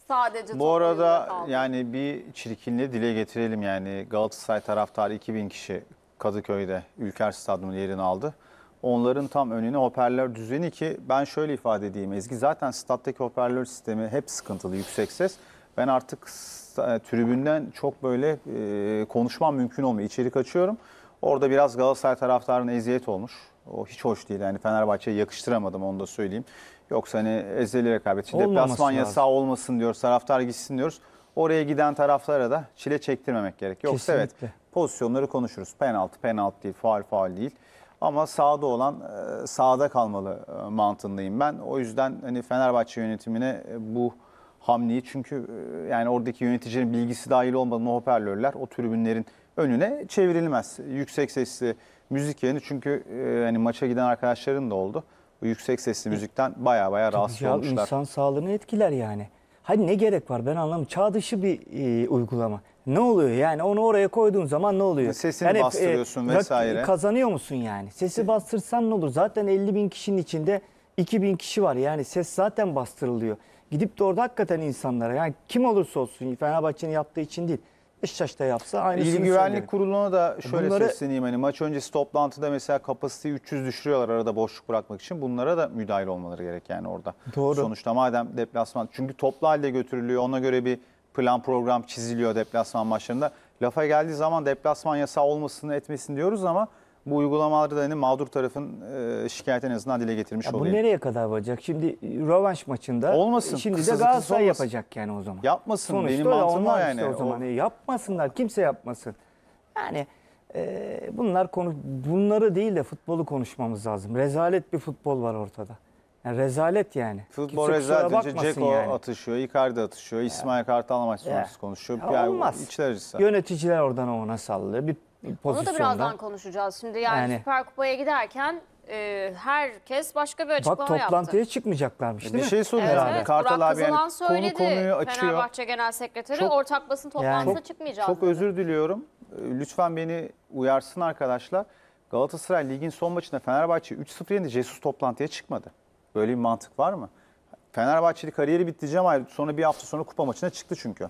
Sadece Bu arada yani bir çirkinliği dile getirelim yani Galatasaray taraftarı 2000 kişi Kadıköy'de Ülker Stadyumu'nun yerini aldı. Onların tam önüne hoparlör düzeni ki ben şöyle ifade edeyim Ezgi. Zaten stattaki hoparlör sistemi hep sıkıntılı yüksek ses. Ben artık e, tribünden çok böyle e, konuşmam mümkün olmuyor. İçeri kaçıyorum. Orada biraz Galatasaray taraftarına eziyet olmuş. O hiç hoş değil. Yani Fenerbahçe'ye yakıştıramadım onu da söyleyeyim. Yoksa hani ezeli rekabet. Şimdi deplasman yasağı olmasın diyoruz. Taraftar gitsin diyoruz. Oraya giden taraflara da çile çektirmemek gerek. Yoksa Kesinlikle. evet pozisyonları konuşuruz. Penaltı penaltı değil, faal faal değil. Ama sağda olan e, sağda kalmalı e, mantığındayım ben. O yüzden hani Fenerbahçe yönetimine e, bu hamleyi çünkü yani oradaki yöneticinin bilgisi dahil olmadan o hoparlörler o tribünlerin önüne çevrilmez. Yüksek sesli müzik yerini çünkü hani maça giden arkadaşların da oldu. Bu yüksek sesli müzikten baya baya rahatsız ya olmuşlar. İnsan sağlığını etkiler yani. Hani ne gerek var ben anlamıyorum. Çağ dışı bir e, uygulama ne oluyor? Yani onu oraya koyduğun zaman ne oluyor? Sesini yani, e, bastırıyorsun e, vesaire. Kazanıyor musun yani? Sesi e- bastırsan ne olur? Zaten 50 bin kişinin içinde 2 bin kişi var. Yani ses zaten bastırılıyor. Gidip de orada hakikaten insanlara yani kim olursa olsun Fenerbahçe'nin yaptığı için değil. Beşiktaş'ta yapsa aynısını İl Güvenlik Kurulu'na da e şöyle Bunları... sesleneyim. Hani maç öncesi toplantıda mesela kapasiteyi 300 düşürüyorlar arada boşluk bırakmak için. Bunlara da müdahil olmaları gerek yani orada. Doğru. Sonuçta madem deplasman çünkü toplu halde götürülüyor ona göre bir plan program çiziliyor deplasman maçlarında. Lafa geldiği zaman deplasman yasağı olmasını etmesin diyoruz ama bu uygulamaları da hani mağdur tarafın e, şikayet en azından dile getirmiş ya bu oluyor. nereye kadar varacak? Şimdi e, rövanş maçında olmasın. Şimdi de Galatasaray yapacak yani o zaman. Yapmasın. Sonuçta benim mantığım o yani. o zaman. O... E, yapmasınlar. Kimse yapmasın. Yani e, bunlar konu bunları değil de futbolu konuşmamız lazım. Rezalet bir futbol var ortada. Yani rezalet yani. Futbol Kimse rezalet. bakmasın Ceko yani. atışıyor, Icardi atışıyor, İsmail Kartal maç sonrası konuşuyor. Ya Yani olmaz. içler Yöneticiler oradan ona sallıyor. Bir bir Onu da birazdan konuşacağız. Şimdi yani, Yani. Süper Kupa'ya giderken e, herkes başka bir açıklama Bak yaptı. toplantıya çıkmayacaklarmış e, değil Bir mi? şey soracağım. Evet, evet. Kartal abi Kızılan yani konu konuyu açıyor. Fenerbahçe Genel Sekreteri Çok- ortak basın toplantısına Çok- çıkmayacağız. Çok dedi. özür diliyorum. E, lütfen beni uyarsın arkadaşlar. Galatasaray ligin son maçında Fenerbahçe 3-0 yendi. Jesus toplantıya çıkmadı. Böyle bir mantık var mı? Fenerbahçeli kariyeri bitti Cemal. Sonra bir hafta sonra kupa maçına çıktı çünkü.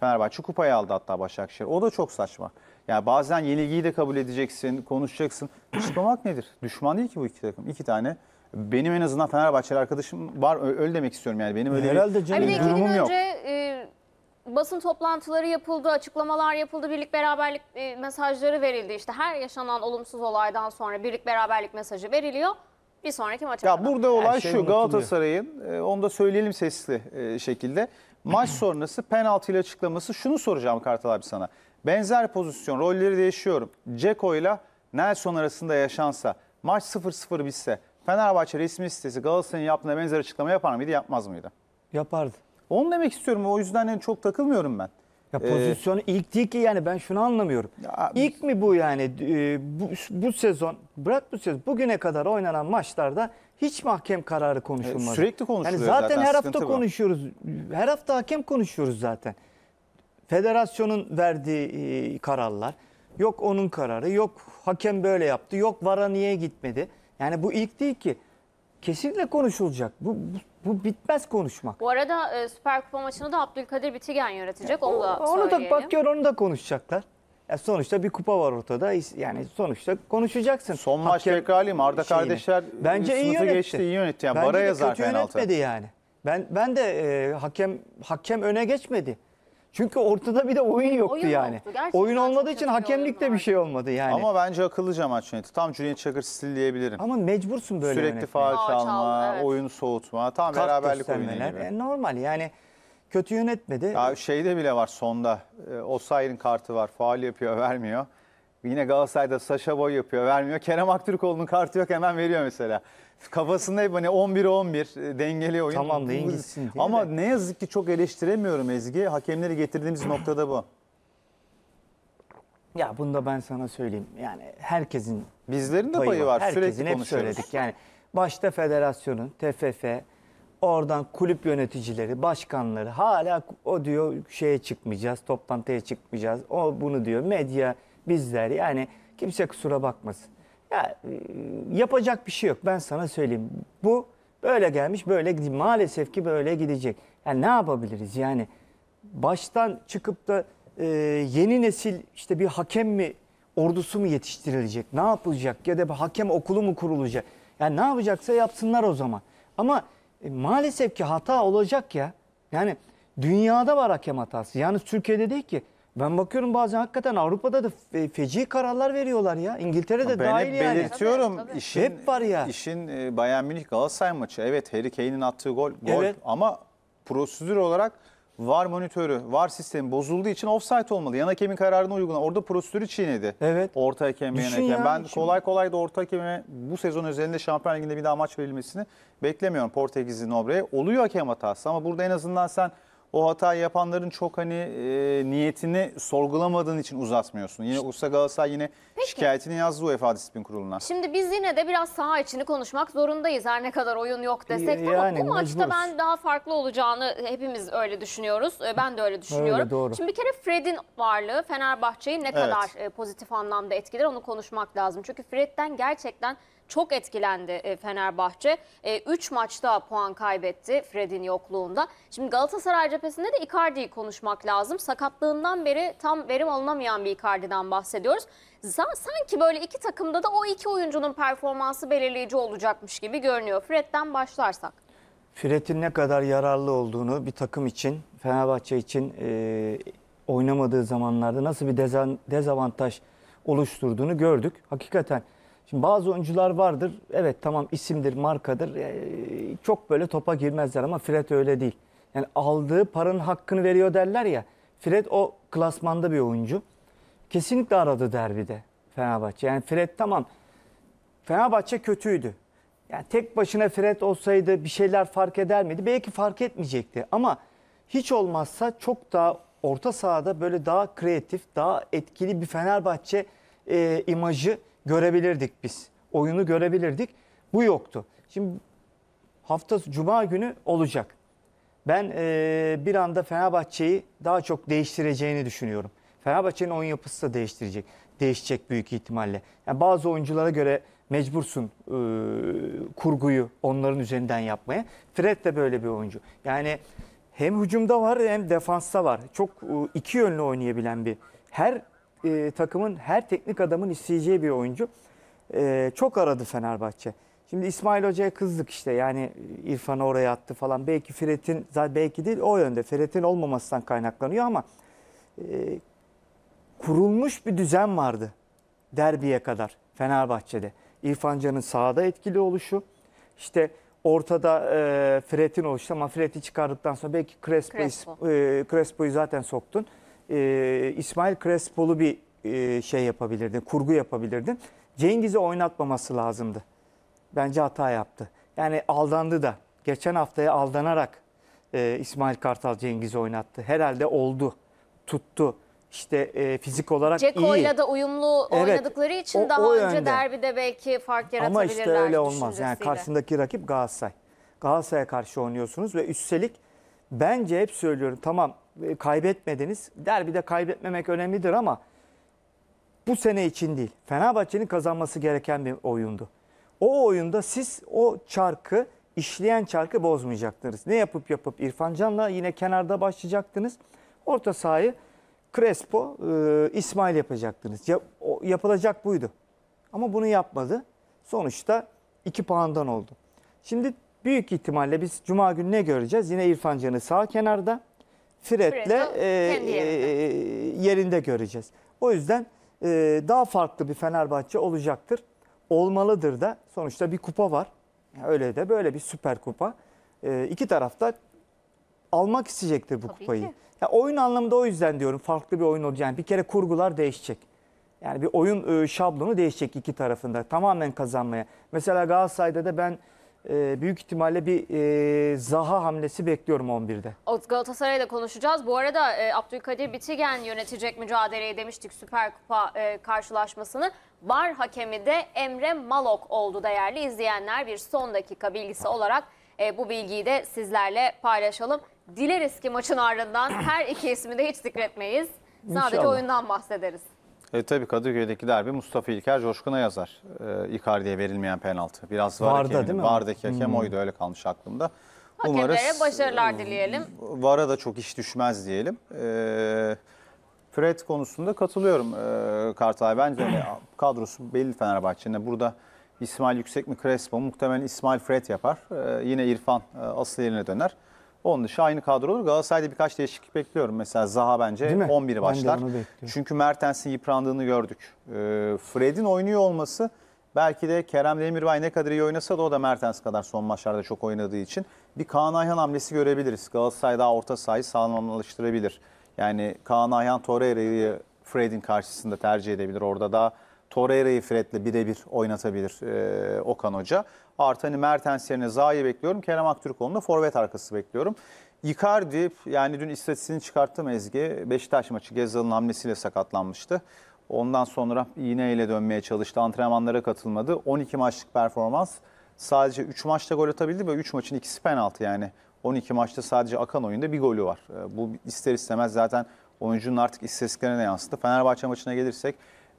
Fenerbahçe kupayı aldı hatta Başakşehir. O da çok saçma. Yani bazen yenilgiyi de kabul edeceksin, konuşacaksın. Çıkmamak nedir? Düşman değil ki bu iki takım. İki tane benim en azından Fenerbahçeli arkadaşım var öyle demek istiyorum yani benim öyle Herhalde bir, hani bir durumum önce, E, basın toplantıları yapıldı, açıklamalar yapıldı, birlik beraberlik e, mesajları verildi. İşte her yaşanan olumsuz olaydan sonra birlik beraberlik mesajı veriliyor. Bir sonraki maç. Ya kadar. burada olay şey şu Galatasaray'ın e, onu da söyleyelim sesli e, şekilde. Maç sonrası penaltı ile açıklaması şunu soracağım Kartal abi sana. Benzer pozisyon rolleri değişiyorum. Ceko ile Nelson arasında yaşansa maç 0-0 bitse Fenerbahçe resmi sitesi Galatasaray'ın yaptığına benzer açıklama yapar mıydı yapmaz mıydı? Yapardı. Onu demek istiyorum. O yüzden hani çok takılmıyorum ben. Ya ee, pozisyon ilk değil ki yani ben şunu anlamıyorum. Ya, ilk mi bu yani ee, bu, bu sezon bırak bu sezon bugüne kadar oynanan maçlarda hiç mi hakem kararı konuşulmadı? sürekli konuşuluyor yani zaten. zaten her hafta sıkıntı bu. konuşuyoruz. Her hafta hakem konuşuyoruz zaten. Federasyonun verdiği e, kararlar. Yok onun kararı, yok hakem böyle yaptı, yok vara niye gitmedi. Yani bu ilk değil ki. Kesinlikle konuşulacak. Bu, bu, bu bitmez konuşmak. Bu arada e, Süper Kupa maçını da Abdülkadir Bitigen yönetecek. Onu da Onu da bakıyor onu da konuşacaklar. Ya sonuçta bir kupa var ortada. Yani sonuçta konuşacaksın. Son maç Hakem tekrarlayayım. Arda şeyini. kardeşler Bence iyi yönetti. geçti, iyi yönetti. Yani Bence bara de yazar kötü penaltı. yönetmedi yani. Ben ben de e, hakem hakem öne geçmedi. Çünkü ortada bir de oyun yoktu Oyun yani. yoktu. oyun olmadığı için kötü bir hakemlikte bir şey olmadı yani. Ama bence akıllıca maç yönetti. Tam Cüneyt Çakır stili diyebilirim. mecbursun böyle Sürekli faal Faul çalma, evet. oyunu soğutma, tam Kart beraberlik oyunu gibi. E, normal yani kötü yönetmedi. Ya şeyde bile var sonda. E, Osayi'nin kartı var. Faal yapıyor, vermiyor. Yine Galatasaray'da Saşa Boy yapıyor, vermiyor. Kerem Aktürkoğlu'nun kartı yok, hemen veriyor mesela. Kafasında hep hani 11'e 11 dengeli oyun. Tamam deyin gitsin diye Ama de. ne yazık ki çok eleştiremiyorum Ezgi. Hakemleri getirdiğimiz noktada bu. Ya bunu da ben sana söyleyeyim. Yani herkesin Bizlerin de payı, var. Herkesin Sürekli hep söyledik. Yani başta federasyonun, TFF, oradan kulüp yöneticileri, başkanları hala o diyor şeye çıkmayacağız, toplantıya çıkmayacağız. O bunu diyor medya, bizler yani kimse kusura bakmasın. Ya, ıı, yapacak bir şey yok ben sana söyleyeyim. Bu böyle gelmiş böyle gidecek. Maalesef ki böyle gidecek. Yani ne yapabiliriz yani? Baştan çıkıp da e, yeni nesil işte bir hakem mi ordusu mu yetiştirilecek? Ne yapılacak? Ya da bir hakem okulu mu kurulacak? Yani ne yapacaksa yapsınlar o zaman. Ama e, maalesef ki hata olacak ya. Yani dünyada var hakem hatası. Yani Türkiye'de değil ki. Ben bakıyorum bazen hakikaten Avrupa'da da feci kararlar veriyorlar ya. İngiltere'de Ben dahil hep yani. belirtiyorum Tabii, tabii. işin Hep var ya. işin e, Bayern Münih Galatasaray maçı. Evet Harry Kane'in attığı gol gol Evet. ama prosedür olarak VAR monitörü, VAR sistemi bozulduğu için offside olmalı. Yan hakemin kararına uygun. Orada prosedürü çiğnedi. Evet. Orta hakem, yan hakem. ya, Ben şimdi- kolay kolay da orta hakeme bu sezon özelinde Şampiyon Ligi'nde bir daha maç verilmesini beklemiyorum Portekizli Nobre'ye. Oluyor hakem hatası ama burada en azından sen o hata yapanların çok hani e, niyetini sorgulamadığın için uzatmıyorsun. Yine Usta Galatasaray yine şikayetini yazdı UEFA Disiplin Kurulu'na. Şimdi biz yine de biraz saha içini konuşmak zorundayız her ne kadar oyun yok desek de yani ama bu maçta ben daha farklı olacağını hepimiz öyle düşünüyoruz. E, ben de öyle düşünüyorum. doğru. Şimdi bir kere Fred'in varlığı Fenerbahçe'yi ne kadar e, pozitif anlamda etkiler onu konuşmak lazım. Çünkü Fred'den gerçekten çok etkilendi e, Fenerbahçe. 3 e, maçta puan kaybetti Fred'in yokluğunda. Şimdi Galatasaray cephesinde de Icardi'yi konuşmak lazım. Sakatlığından beri tam verim alınamayan bir Icardi'den bahsediyoruz. Sanki böyle iki takımda da o iki oyuncunun performansı belirleyici olacakmış gibi görünüyor. Fred'den başlarsak. Fred'in ne kadar yararlı olduğunu bir takım için, Fenerbahçe için e, oynamadığı zamanlarda nasıl bir dezavantaj oluşturduğunu gördük. Hakikaten Şimdi bazı oyuncular vardır. Evet tamam isimdir, markadır. E, çok böyle topa girmezler ama Fred öyle değil. Yani aldığı paranın hakkını veriyor derler ya. Fred o klasmanda bir oyuncu. Kesinlikle aradı derbide Fenerbahçe. Yani Fred tamam Fenerbahçe kötüydü. Yani tek başına Fred olsaydı bir şeyler fark eder miydi? Belki fark etmeyecekti ama hiç olmazsa çok daha orta sahada böyle daha kreatif, daha etkili bir Fenerbahçe e, imajı görebilirdik biz. Oyunu görebilirdik. Bu yoktu. Şimdi hafta cuma günü olacak. Ben e, bir anda Fenerbahçe'yi daha çok değiştireceğini düşünüyorum. Fenerbahçe'nin oyun yapısı da değiştirecek. Değişecek büyük ihtimalle. Yani bazı oyunculara göre mecbursun e, kurguyu onların üzerinden yapmaya. Fred de böyle bir oyuncu. Yani hem hücumda var hem defansta var. Çok e, iki yönlü oynayabilen bir her e, takımın her teknik adamın isteyeceği bir oyuncu. E, çok aradı Fenerbahçe. Şimdi İsmail Hoca'ya kızdık işte yani İrfan'ı oraya attı falan. Belki Fred'in belki değil o yönde Fred'in olmamasından kaynaklanıyor ama e, kurulmuş bir düzen vardı derbiye kadar Fenerbahçe'de. İrfan Can'ın sahada etkili oluşu işte ortada e, Fred'in oluşu ama Fred'i çıkardıktan sonra belki Crespo'yu Crespo. e, Crespo zaten soktun e, İsmail Crespo'lu bir e, şey yapabilirdin, kurgu yapabilirdin. Cengiz'i oynatmaması lazımdı. Bence hata yaptı. Yani aldandı da. Geçen haftaya aldanarak e, İsmail Kartal Cengiz'i oynattı. Herhalde oldu, tuttu İşte e, fizik olarak Ceko'yla iyi. Ceko'yla da uyumlu evet, oynadıkları için o, daha o önce yönde. derbide belki fark yaratabilirler. Ama işte öyle olmaz. Yani karşısındaki rakip Galatasaray. Galatasaray'a karşı oynuyorsunuz ve üstelik bence hep söylüyorum tamam e, kaybetmediniz. Derbide kaybetmemek önemlidir ama bu sene için değil. Fenerbahçe'nin kazanması gereken bir oyundu. O oyunda siz o çarkı, işleyen çarkı bozmayacaktınız. Ne yapıp yapıp İrfan Can'la yine kenarda başlayacaktınız. Orta sahayı Crespo, e, İsmail yapacaktınız. yapılacak buydu. Ama bunu yapmadı. Sonuçta iki puandan oldu. Şimdi Büyük ihtimalle biz cuma günü ne göreceğiz? Yine İrfan Can'ı sağ kenarda, Fred'le Fred, e, yerinde. E, e, yerinde göreceğiz. O yüzden e, daha farklı bir Fenerbahçe olacaktır. Olmalıdır da sonuçta bir kupa var. Öyle de böyle bir süper kupa. E, iki tarafta almak isteyecektir bu Tabii kupayı. Ya oyun anlamında o yüzden diyorum farklı bir oyun olacak. Yani bir kere kurgular değişecek. Yani bir oyun e, şablonu değişecek iki tarafında. Tamamen kazanmaya. Mesela Galatasaray'da da ben ee, büyük ihtimalle bir e, Zaha hamlesi bekliyorum 11'de. Galatasaray'la konuşacağız. Bu arada e, Abdülkadir Bitigen yönetecek mücadeleyi demiştik Süper Kupa e, karşılaşmasını. Var hakemi de Emre Malok oldu değerli izleyenler. Bir son dakika bilgisi olarak e, bu bilgiyi de sizlerle paylaşalım. Dileriz ki maçın ardından her iki ismi de hiç zikretmeyiz. Sadece İnşallah. oyundan bahsederiz. E, tabii Kadıköy'deki derbi Mustafa İlker Coşkun'a yazar. E, Icardi'ye verilmeyen penaltı. Biraz var Varda, hakemin, değil mi? Vardaki hakem hmm. oydu öyle kalmış aklımda. Hakemlere Umarız, başarılar e, dileyelim. Vara da çok iş düşmez diyelim. E, Fred konusunda katılıyorum e, Kartay. Bence hani, kadrosu belli Fenerbahçe'nin. Burada İsmail Yüksek mi Crespo mu muhtemelen İsmail Fred yapar. E, yine İrfan e, asıl yerine döner. Onun dışı aynı kadro olur. Galatasaray'da birkaç değişiklik bekliyorum. Mesela Zaha bence 11'i başlar. Çünkü Mertens'in yıprandığını gördük. Ee, Fred'in oynuyor olması belki de Kerem Demirbay ne kadar iyi oynasa da o da Mertens kadar son maçlarda çok oynadığı için bir Kaan Ayhan hamlesi görebiliriz. Galatasaray daha orta sahayı sağlamlaştırabilir. Yani Kaan Ayhan Torreira'yı Fred'in karşısında tercih edebilir. Orada da Torreira'yı Fred'le birebir oynatabilir e, Okan Hoca. Artı hani Mertens yerine Zaha'yı bekliyorum. Kerem Aktürkoğlu'nu da forvet arkası bekliyorum. Icardi yani dün istatistiğini çıkarttım Ezgi. Beşiktaş maçı Gezal'ın hamlesiyle sakatlanmıştı. Ondan sonra iğneyle dönmeye çalıştı. Antrenmanlara katılmadı. 12 maçlık performans. Sadece 3 maçta gol atabildi ve 3 maçın ikisi penaltı yani. 12 maçta sadece akan oyunda bir golü var. Ee, bu ister istemez zaten oyuncunun artık istatistiklerine yansıdı. Fenerbahçe maçına gelirsek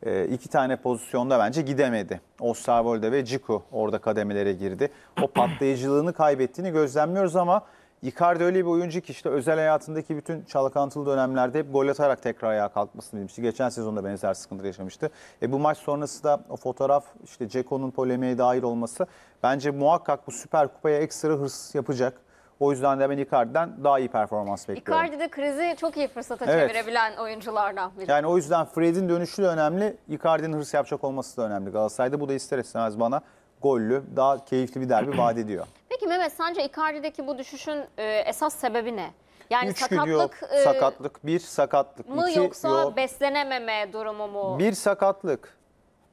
e, iki tane pozisyonda bence gidemedi. Osterwolde ve Ciku orada kademelere girdi. O patlayıcılığını kaybettiğini gözlemliyoruz ama Icardi öyle bir oyuncu ki işte özel hayatındaki bütün çalkantılı dönemlerde hep gol atarak tekrar ayağa kalkmasını bilmişti. Geçen sezonda benzer sıkıntı yaşamıştı. E bu maç sonrası da o fotoğraf işte Ceko'nun polemiğe dahil olması bence muhakkak bu Süper Kupa'ya ekstra hırs yapacak. O yüzden de ben Icardi'den daha iyi performans bekliyorum. Icardi de krizi çok iyi fırsata Evet. çevirebilen oyunculardan biri. Yani o yüzden Fred'in dönüşü de önemli. Icardi'nin hırs yapacak olması da önemli. Galatasaray'da bu da ister istemez bana gollü, daha keyifli bir derbi vaat ediyor. Peki Mehmet sence Icardi'deki bu düşüşün e, esas sebebi ne? Yani Üç gün yok, sakatlık, e, sakatlık. Bir sakatlık. mı iki yoksa yok. beslenememe durumu mu? Bir sakatlık.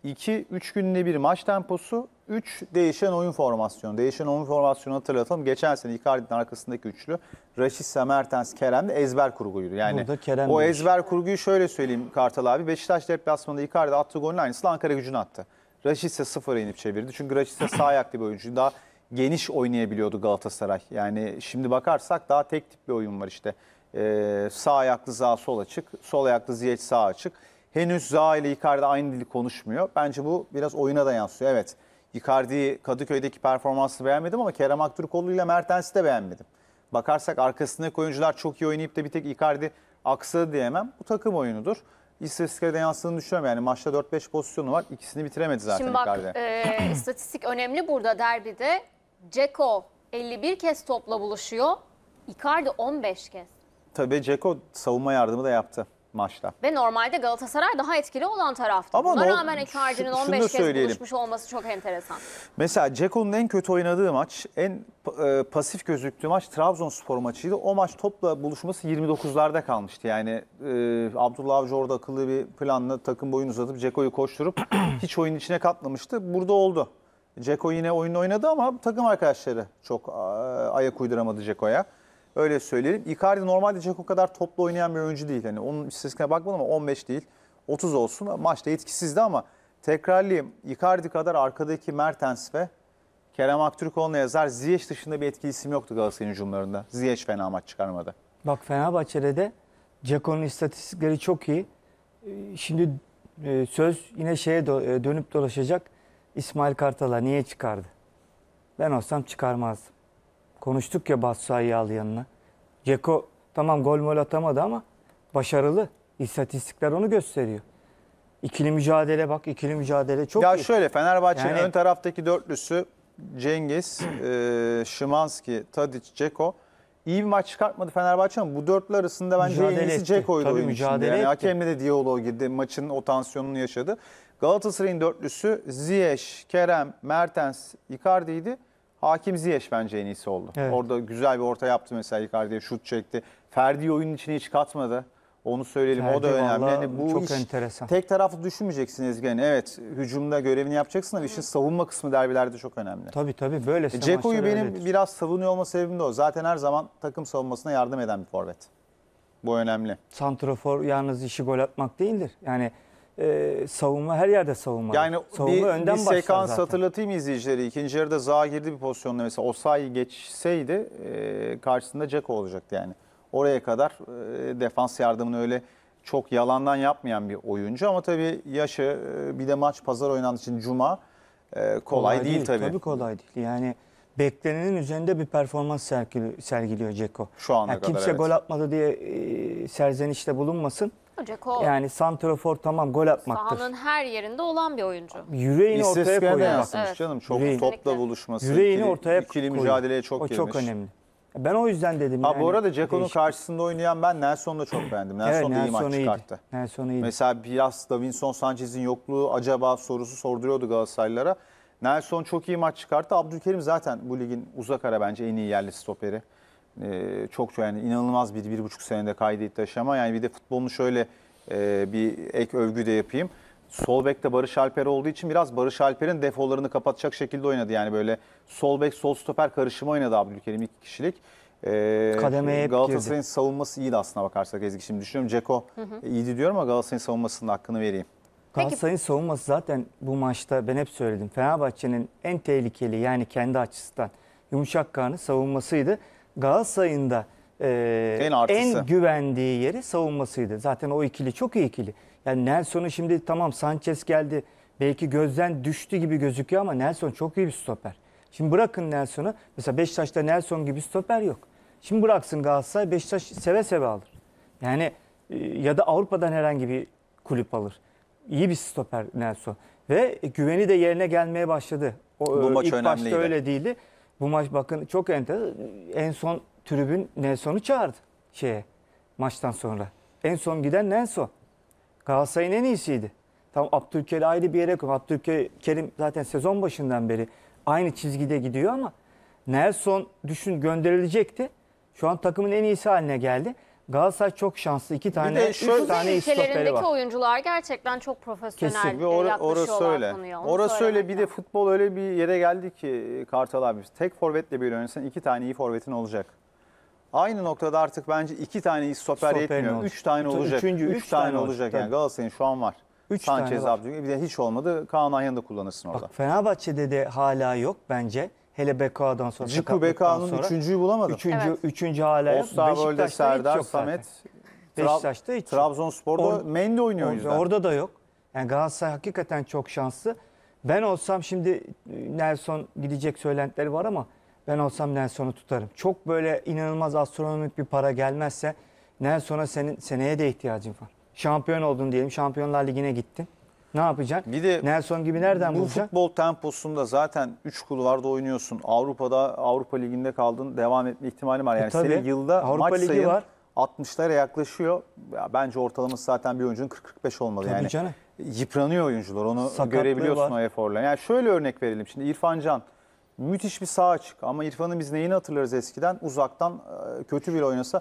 2 üç günde bir maç temposu. 3 değişen oyun formasyonu. Değişen oyun formasyonu hatırlatalım. Geçen sene Icardi'nin arkasındaki üçlü Raşitsa, Mertens, Kerem de ezber kurguydu. Yani Burada Kerem o ezber kurguyu şöyle söyleyeyim Kartal abi. Beşiktaş deplasmanında Icardi attığı golün aynısını Ankara gücünü attı. Raşitsa sıfıra inip çevirdi. Çünkü Raşitsa sağ ayaklı bir oyuncu. Daha geniş oynayabiliyordu Galatasaray. Yani şimdi bakarsak daha tek tip bir oyun var işte. Ee, sağ ayaklı Zaha sol açık, sol ayaklı Ziyech sağ açık. Henüz Zaha ile Icardi aynı dili konuşmuyor. Bence bu biraz oyuna da yansıyor. Evet. Icardi Kadıköy'deki performansı beğenmedim ama Kerem Aktürkoğlu ile Mertens'i de beğenmedim. Bakarsak arkasındaki oyuncular çok iyi oynayıp da bir tek Icardi aksadı diyemem. Bu takım oyunudur. İstatistiklere de yansıdığını düşünüyorum. Yani maçta 4-5 pozisyonu var. İkisini bitiremedi zaten Şimdi bak Icardi. e, istatistik önemli burada derbide. Ceko 51 kez topla buluşuyor. Icardi 15 kez. Tabii Ceko savunma yardımı da yaptı maçta. Ve normalde Galatasaray daha etkili olan taraftı. Ama Buna no, rağmen Icardi'nin 15 kez söyleyelim. buluşmuş olması çok enteresan. Mesela Ceko'nun en kötü oynadığı maç, en e, pasif gözüktüğü maç Trabzonspor maçıydı. O maç topla buluşması 29'larda kalmıştı. Yani e, Abdullah Avcı orada akıllı bir planla takım boyunu uzatıp Ceko'yu koşturup hiç oyun içine katmamıştı. Burada oldu. Ceko yine oyunu oynadı ama takım arkadaşları çok e, ayak uyduramadı Ceko'ya. Öyle söyleyelim. Icardi normalde o kadar toplu oynayan bir oyuncu değil. Yani onun istatistikine bakmadım ama 15 değil. 30 olsun. Maçta etkisizdi ama tekrarlayayım. Icardi kadar arkadaki Mertens ve Kerem Aktürkoğlu'na yazar. Ziyech dışında bir etkili isim yoktu Galatasaray'ın hücumlarında. Ziyech fena maç çıkarmadı. Bak Fenerbahçe'de de Ceko'nun istatistikleri çok iyi. Ee, şimdi e, söz yine şeye e, dönüp dolaşacak. İsmail Kartal'a niye çıkardı? Ben olsam çıkarmazdım. Konuştuk ya Batshuayi al yanına. Ceko tamam gol mol atamadı ama başarılı. İstatistikler onu gösteriyor. İkili mücadele bak ikili mücadele çok ya iyi. Ya şöyle Fenerbahçe'nin yani... ön taraftaki dörtlüsü Cengiz, e, Şimanski, Tadic, Ceko İyi bir maç çıkartmadı Fenerbahçe ama bu dörtlü arasında bence mücadele en iyisi Ceko'ydu oyun mücadele içinde. Yani hakemle de diyaloğa girdi. Maçın o tansiyonunu yaşadı. Galatasaray'ın dörtlüsü Ziyech, Kerem, Mertens, Icardi'ydi. Hakim Ziyech bence en iyisi oldu. Evet. Orada güzel bir orta yaptı mesela Icardi'ye şut çekti. Ferdi oyunun içine hiç katmadı. Onu söyleyelim Ferdi o da önemli. Yani bu çok iş enteresan. tek taraflı düşünmeyeceksiniz yani. Evet hücumda görevini yapacaksın ama işin savunma kısmı derbilerde çok önemli. Tabii tabii böyle e, Ceko'yu benim öyledir. biraz savunuyor olma sebebim de o. Zaten her zaman takım savunmasına yardım eden bir forvet. Bu önemli. Santrofor yalnız işi gol atmak değildir. Yani e, savunma her yerde savunma. Yani savunma bir, önden bir sekans zaten. hatırlatayım izleyicileri. İkinci yarıda Zaha girdi bir pozisyonda mesela Osayi geçseydi e, karşısında Ceko olacaktı yani. Oraya kadar e, defans yardımını öyle çok yalandan yapmayan bir oyuncu ama tabii yaşı e, bir de maç pazar oynandığı için cuma e, kolay, kolay değil, değil tabii. Tabii kolay değil. Yani beklenenin üzerinde bir performans sergiliyor, sergiliyor Ceko. Şu ana yani kadar Kimse evet. gol atmadı diye e, serzenişte bulunmasın. Ceko Yani santrafor tamam gol atmaktır. sahanın her yerinde olan bir oyuncu. Yüreğini ortaya İstatistikler koyuyor. Evet. canım. Çok Yüreğini. topla buluşması. Yüreğini ikili, ortaya ikili koyuyor. mücadeleye çok O girmiş. çok önemli. Ben o yüzden dedim. Ha bu arada Ceko'nun karşısında oynayan ben Nelson'u da çok beğendim. Nelson da iyi maç çıkarttı. Nelson iyiydi. Mesela biraz Davinson Sanchez'in yokluğu acaba sorusu sorduruyordu Galatasaraylılara. Nelson çok iyi maç çıkarttı. Abdülkerim zaten bu ligin uzak ara bence en iyi yerli stoperi e, çok yani inanılmaz bir, bir buçuk senede kaydetti aşama. Yani bir de futbolunu şöyle e, bir ek övgü de yapayım. Sol bekte Barış Alper olduğu için biraz Barış Alper'in defolarını kapatacak şekilde oynadı. Yani böyle sol bek sol stoper karışımı oynadı Abdülkerim iki kişilik. E, ee, Kademeye hep Galatasaray'ın savunması iyiydi aslında bakarsak Ezgi. Şimdi düşünüyorum Ceko hı hı. iyiydi diyorum ama Galatasaray'ın savunmasının hakkını vereyim. Galatasaray'ın savunması zaten bu maçta ben hep söyledim. Fenerbahçe'nin en tehlikeli yani kendi açısından yumuşak karnı savunmasıydı. Galatasaray'ın da e, En en güvendiği yeri savunmasıydı. Zaten o ikili çok iyi ikili. Yani Nelson'un şimdi tamam Sanchez geldi. Belki gözden düştü gibi gözüküyor ama Nelson çok iyi bir stoper. Şimdi bırakın Nelson'u. Mesela Beşiktaş'ta Nelson gibi stoper yok. Şimdi bıraksın Galatasaray Beşiktaş seve seve alır. Yani e, ya da Avrupa'dan herhangi bir kulüp alır. İyi bir stoper Nelson. Ve güveni de yerine gelmeye başladı. O, Bu e, maç ilk başta öyle değildi. Bu maç bakın çok enter. En son tribün Nelson'u çağırdı şeye maçtan sonra. En son giden Nelson. Galatasaray'ın en iyisiydi. Tam Abdülkerim ayrı bir yere koy. Abdülkerim zaten sezon başından beri aynı çizgide gidiyor ama Nelson düşün gönderilecekti. Şu an takımın en iyisi haline geldi. Galatasaray çok şanslı. iki tane, Bir de şöyle- üç tane ülkelerindeki var. oyuncular gerçekten çok profesyonel Kesin. Kesin. Bir or- orası öyle. Orası öyle bir de futbol öyle bir yere geldi ki Kartal abi. Tek forvetle bir oynasın iki tane iyi forvetin olacak. Aynı noktada artık bence iki tane iyi stoper Stoperin yetmiyor. olacak. Üç tane olacak. üçüncü, üç üç tane, tane olacak. olacak yani. tabii. Galatasaray'ın şu an var. Üç tane Sanchez var. Abdülkadir. Bir de hiç olmadı. Kaan Ayhan'ı da kullanırsın orada. Bak Fenerbahçe'de de hala yok bence. Hele BK'dan sonra. Ciku Bekao'nun üçüncüyü bulamadı. Üçüncü, evet. üçüncü hala yok. Beşiktaş'ta Serdar, Samet. Tra Beşiktaş'ta hiç Trabzonspor'da Or Mendy oynuyor orada, orada da yok. Yani Galatasaray hakikaten çok şanslı. Ben olsam şimdi e, Nelson gidecek söylentileri var ama ben olsam Nelson'u tutarım. Çok böyle inanılmaz astronomik bir para gelmezse Nelson'a senin seneye de ihtiyacın var. Şampiyon oldun diyelim. Şampiyonlar Ligi'ne gittin. Ne yapacak? Bir de Nelson gibi nereden bu bulacak? futbol temposunda zaten 3 kulvarda oynuyorsun. Avrupa'da Avrupa Ligi'nde kaldın. Devam etme ihtimali var. E, yani e, senin yılda Avrupa maç Ligi sayın var. 60'lara yaklaşıyor. Ya bence ortalaması zaten bir oyuncunun 40-45 olmalı tabii yani. Canım. Yıpranıyor oyuncular. Onu Sakatlığı görebiliyorsun var. o eforla. Yani şöyle örnek verelim. Şimdi İrfan Can müthiş bir sağ açık ama İrfan'ı biz neyini hatırlarız eskiden? Uzaktan e, kötü bir oynasa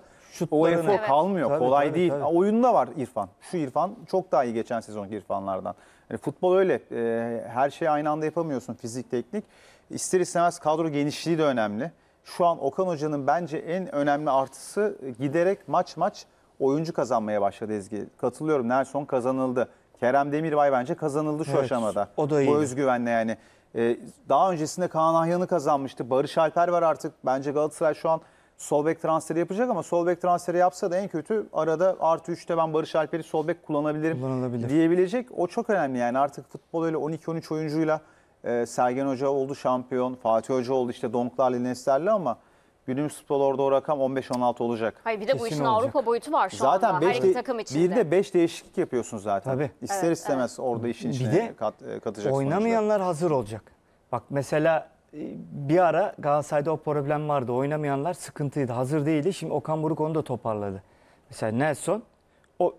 o efor Evet. kalmıyor. Tabii, Kolay tabii, değil. tabii. Oyunda var İrfan. Şu İrfan çok daha iyi geçen sezon İrfanlardan. Yani futbol öyle. Ee, her şeyi aynı anda yapamıyorsun fizik, teknik. İster istemez kadro genişliği de önemli. Şu an Okan Hoca'nın bence en önemli artısı giderek maç maç oyuncu kazanmaya başladı Ezgi. Katılıyorum. Nelson kazanıldı. Kerem Demirbay bence kazanıldı şu Evet, aşamada. o da iyi. Bu özgüvenle yani. Ee, daha öncesinde Kaan Ahyan'ı kazanmıştı. Barış Alper var artık. Bence Galatasaray şu an sol bek transferi yapacak ama sol bek transferi yapsa da en kötü arada artı 3'te ben Barış Alper'i sol bek kullanabilirim diyebilecek. O çok önemli yani artık futbol öyle 12-13 oyuncuyla e, Sergen Hoca oldu şampiyon, Fatih Hoca oldu işte Donklar'la Nesler'le ama günümüz futbol orada o rakam 15-16 olacak. Hayır bir de bu işin olacak. Avrupa boyutu var şu zaten anda beş her iki takım içinde. bir de 5 değişiklik yapıyorsun zaten. Tabii. İster istemez orada işin Bir içine de kat, e, katacak sonuçları. Oynamayanlar hazır olacak. Bak mesela ee, bir ara Galatasaray'da o problem vardı. Oynamayanlar sıkıntıydı. Hazır değildi. Şimdi Okan Buruk onu da toparladı. Mesela Nelson o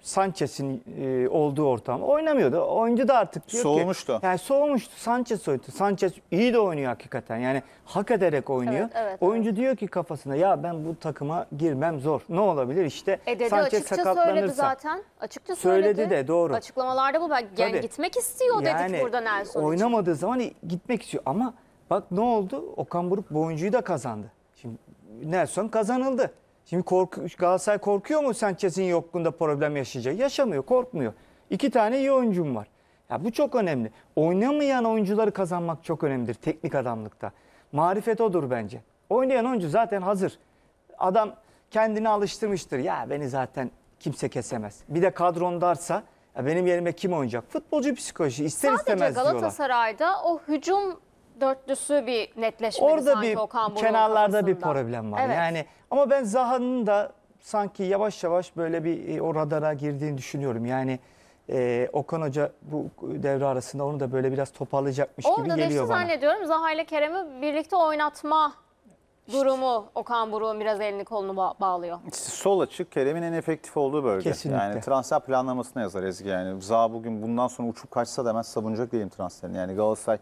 Sanchez'in e, olduğu ortam oynamıyordu. Oyuncu da artık diyor soğumuştu. Ki, yani soğumuştu. Sanchez soydu. Sanchez iyi de oynuyor hakikaten. Yani hak ederek oynuyor. Evet, evet, Oyuncu evet. diyor ki kafasına ya ben bu takıma girmem zor. Ne olabilir işte e dedi, Sanchez sakatlanırsa. söyledi zaten. Açıkça söyledi. Söyledi de doğru. Açıklamalarda bu. Yani gitmek istiyor yani, dedik burada Nelson için. zaman gitmek istiyor ama Bak ne oldu? Okan Buruk bu da kazandı. Şimdi Nelson kazanıldı. Şimdi korku, Galatasaray korkuyor mu Sanchez'in yokluğunda problem yaşayacak? Yaşamıyor, korkmuyor. İki tane iyi oyuncum var. Ya bu çok önemli. Oynamayan oyuncuları kazanmak çok önemlidir teknik adamlıkta. Marifet odur bence. Oynayan oyuncu zaten hazır. Adam kendini alıştırmıştır. Ya beni zaten kimse kesemez. Bir de kadron darsa ya benim yerime kim oynayacak? Futbolcu psikoloji ister Sadece istemez diyorlar. Sadece Galatasaray'da o hücum dörtlüsü bir netleşmedi Orada sanki bir Okan Buruk kenarlarda bir problem var. Evet. Yani ama ben Zaha'nın da sanki yavaş yavaş böyle bir e, o radara girdiğini düşünüyorum. Yani e, Okan Hoca bu devre arasında onu da böyle biraz toparlayacakmış gibi Orada da işte geliyor zannediyorum Zaha ile Kerem'i birlikte oynatma durumu Okan Buruk'un biraz elini kolunu ba- bağlıyor. Sol açık Kerem'in en efektif olduğu bölge. Kesinlikle. Yani transfer planlamasına yazar Ezgi yani. Zaha bugün bundan sonra uçup kaçsa da ben savunacak değilim transferini. Yani Galatasaray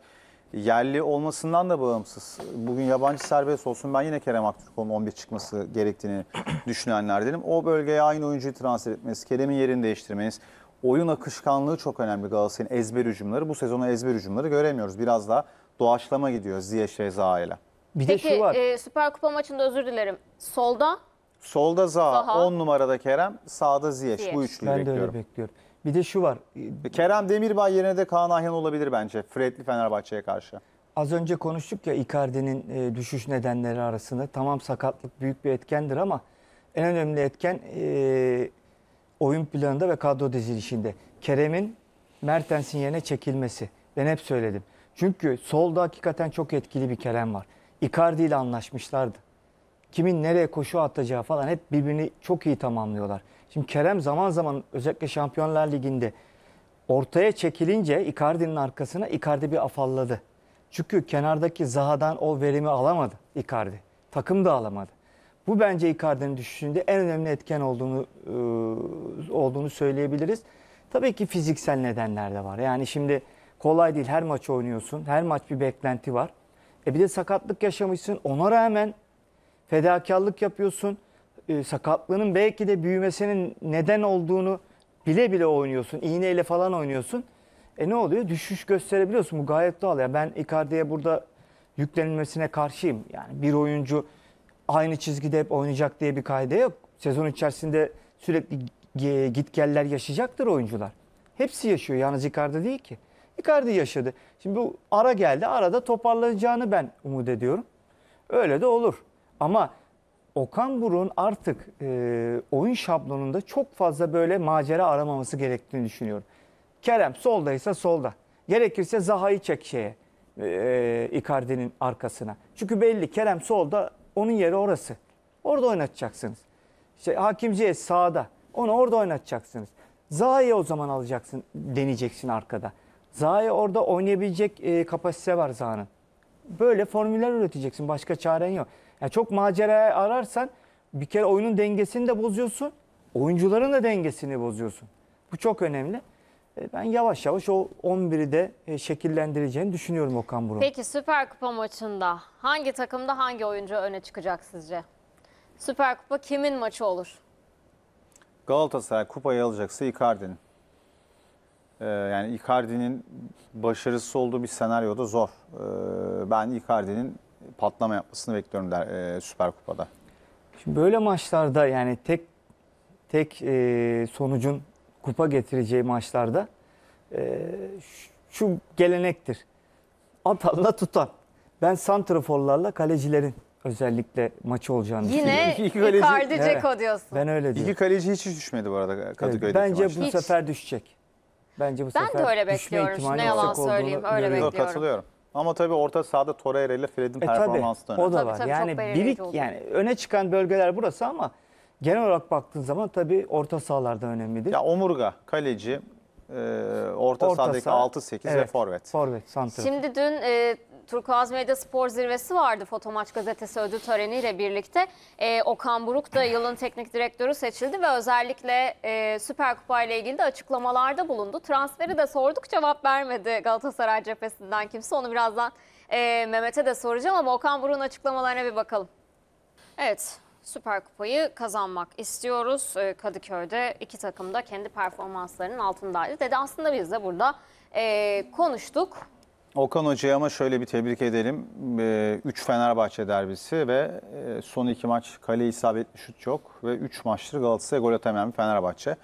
yerli olmasından da bağımsız. Bugün yabancı serbest olsun ben yine Kerem Aktürkoğlu'nun 11 çıkması gerektiğini düşünenler dedim. O bölgeye aynı oyuncuyu transfer etmeniz, Kerem'in yerini değiştirmeniz, oyun akışkanlığı çok önemli Galatasaray'ın ezber hücumları. Bu sezonu ezber hücumları göremiyoruz. Biraz da doğaçlama gidiyor Ziyech ve ile. Bir Peki, de şu var. E, Süper Kupa maçında özür dilerim. Solda? Solda Zaha, Zaha. 10 numarada Kerem, sağda Ziyech. Ziyech. Bu üçlüyü ben bekliyorum. Ben de öyle bekliyorum. Bir de şu var. Kerem Demirbay yerine de Kaan Ayhan olabilir bence. Fredli Fenerbahçe'ye karşı. Az önce konuştuk ya Icardi'nin e, düşüş nedenleri arasında. Tamam sakatlık büyük bir etkendir ama en önemli etken e, oyun planında ve kadro dizilişinde. Kerem'in Mertens'in yerine çekilmesi. Ben hep söyledim. Çünkü solda hakikaten çok etkili bir Kerem var. Icardi ile anlaşmışlardı. Kimin nereye koşu atacağı falan hep birbirini çok iyi tamamlıyorlar. Şimdi Kerem zaman zaman özellikle Şampiyonlar Ligi'nde ortaya çekilince Icardi'nin arkasına Icardi bir afalladı. Çünkü kenardaki Zaha'dan o verimi alamadı Icardi. Takım da alamadı. Bu bence Icardi'nin düşüşünde en önemli etken olduğunu e, olduğunu söyleyebiliriz. Tabii ki fiziksel nedenler de var. Yani şimdi kolay değil her maç oynuyorsun. Her maç bir beklenti var. E bir de sakatlık yaşamışsın. Ona rağmen fedakarlık yapıyorsun e, sakatlığının belki de büyümesinin neden olduğunu bile bile oynuyorsun. İğneyle falan oynuyorsun. E ne oluyor? Düşüş gösterebiliyorsun. Bu gayet doğal. Yani ben Icardi'ye burada yüklenilmesine karşıyım. Yani bir oyuncu aynı çizgide hep oynayacak diye bir kaide yok. Sezon içerisinde sürekli gitgeller yaşayacaktır oyuncular. Hepsi yaşıyor. Yalnız Icardi değil ki. Icardi yaşadı. Şimdi bu ara geldi. Arada toparlanacağını ben umut ediyorum. Öyle de olur. Ama Okan Burun artık e, oyun şablonunda çok fazla böyle macera aramaması gerektiğini düşünüyorum. Kerem soldaysa solda. Gerekirse Zaha'yı çek şeye. E, Icardi'nin arkasına. Çünkü belli Kerem solda onun yeri orası. Orada oynatacaksınız. İşte Hakim sağda. Onu orada oynatacaksınız. Zaha'yı o zaman alacaksın, deneyeceksin arkada. Zaha'yı orada oynayabilecek e, kapasite var Zaha'nın. Böyle formüller üreteceksin. Başka çaren yok. Yani çok macera ararsan bir kere oyunun dengesini de bozuyorsun. Oyuncuların da dengesini bozuyorsun. Bu çok önemli. E, ben yavaş yavaş o 11'i de e, şekillendireceğini düşünüyorum Okan Buruk. Peki Süper Kupa maçında hangi takımda hangi oyuncu öne çıkacak sizce? Süper Kupa kimin maçı olur? Galatasaray kupayı alacaksa Icardi'nin. Ee, yani Icardi'nin başarısı olduğu bir senaryoda zor. Ee, ben Icardi'nin patlama yapmasını bekliyorum der, e, Süper Kupa'da. Şimdi böyle maçlarda yani tek tek e, sonucun kupa getireceği maçlarda e, şu gelenektir. Atanla tutan. Ben santraforlarla kalecilerin özellikle maçı olacağını Yine düşünüyorum. Yine Icardi Ceko evet. diyorsun. Ben öyle diyorum. İki kaleci hiç düşmedi bu arada Kadıköy'deki evet, Bence maçta. bu hiç. sefer düşecek. Bence bu ben sefer de öyle bekliyorum. Ne yalan söyleyeyim öyle bekliyorum. Katılıyorum. Ama tabii orta sahada Torreira ile Fred'in E performansı da önemli. o da var. tabii, yani çok birik yani öne çıkan bölgeler burası ama genel olarak baktığın zaman tabii orta sahalarda önemlidir. Ya omurga, kaleci, e, orta, sahadaki saha, 6-8 ve forvet. Forvet, santrafor. Şimdi dün e, Turkuaz Medya Spor Zirvesi vardı Foto Maç Gazetesi ödül töreniyle birlikte. E, Okan Buruk da yılın teknik direktörü seçildi ve özellikle e, Süper Kupa ile ilgili de açıklamalarda bulundu. Transferi de sorduk cevap vermedi Galatasaray cephesinden kimse. Onu birazdan e, Mehmet'e de soracağım ama Okan Buruk'un açıklamalarına bir bakalım. Evet Süper Kupayı kazanmak istiyoruz. E, Kadıköy'de iki takım da kendi performanslarının altındaydı. Dedi aslında biz de burada e, konuştuk. Okan Hoca'ya ama şöyle bir tebrik edelim. 3 ee, Fenerbahçe derbisi ve e, son 2 maç kale isabetli şut yok ve 3 maçtır Galatasaray'a gol atamayan bir Fenerbahçe.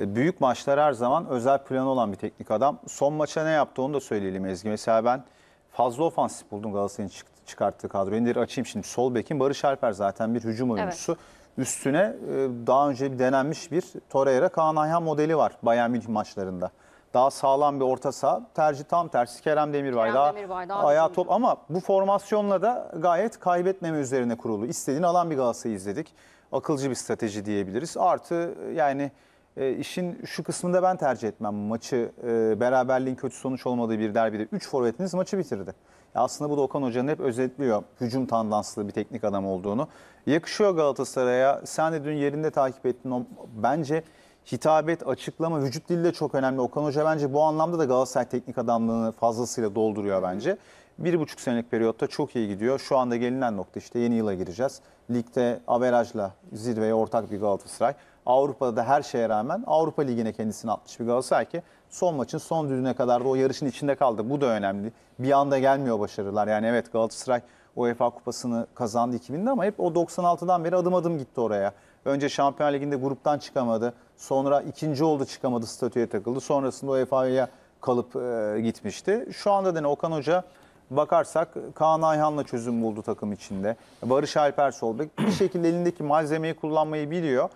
Ee, büyük maçlar her zaman özel planı olan bir teknik adam. Son maça ne yaptı onu da söyleyelim Ezgi. Mesela ben fazla ofansif buldum Galatasaray'ın çıkarttığı kadroyu. İndir açayım şimdi. Sol bekin Barış Alper zaten bir hücum oyuncusu. Evet. Üstüne e, daha önce denenmiş bir Torreira Kaan Ayhan modeli var Bayern Münih maçlarında daha sağlam bir orta saha. Tercih tam tersi Kerem Demirbay. Kerem daha, Demirbay daha ayağı top ama bu formasyonla da gayet kaybetmeme üzerine kurulu. İstediğini alan bir Galatasaray izledik. Akılcı bir strateji diyebiliriz. Artı yani e, işin şu kısmında ben tercih etmem. Maçı e, beraberliğin kötü sonuç olmadığı bir derbide 3 forvetiniz maçı bitirdi. Ya aslında bu da Okan Hoca'nın hep özetliyor hücum tandanslı bir teknik adam olduğunu. Yakışıyor Galatasaray'a. Sen de dün yerinde takip ettin. O, bence hitabet, açıklama, vücut dili de çok önemli. Okan Hoca bence bu anlamda da Galatasaray teknik adamlığını fazlasıyla dolduruyor bence. Bir buçuk senelik periyotta çok iyi gidiyor. Şu anda gelinen nokta işte yeni yıla gireceğiz. Ligde averajla zirveye ortak bir Galatasaray. Avrupa'da da her şeye rağmen Avrupa Ligi'ne kendisini atmış bir Galatasaray ki son maçın son düdüğüne kadar da o yarışın içinde kaldı. Bu da önemli. Bir anda gelmiyor başarılar. Yani evet Galatasaray UEFA Kupası'nı kazandı 2000'de ama hep o 96'dan beri adım adım gitti oraya. Önce Şampiyon Ligi'nde gruptan çıkamadı. Sonra ikinci oldu çıkamadı statüye takıldı. Sonrasında UEFA'ya kalıp e, gitmişti. Şu anda da ne Okan Hoca bakarsak Kaan Ayhan'la çözüm buldu takım içinde. Barış Alper Solbek bir şekilde elindeki malzemeyi kullanmayı biliyor.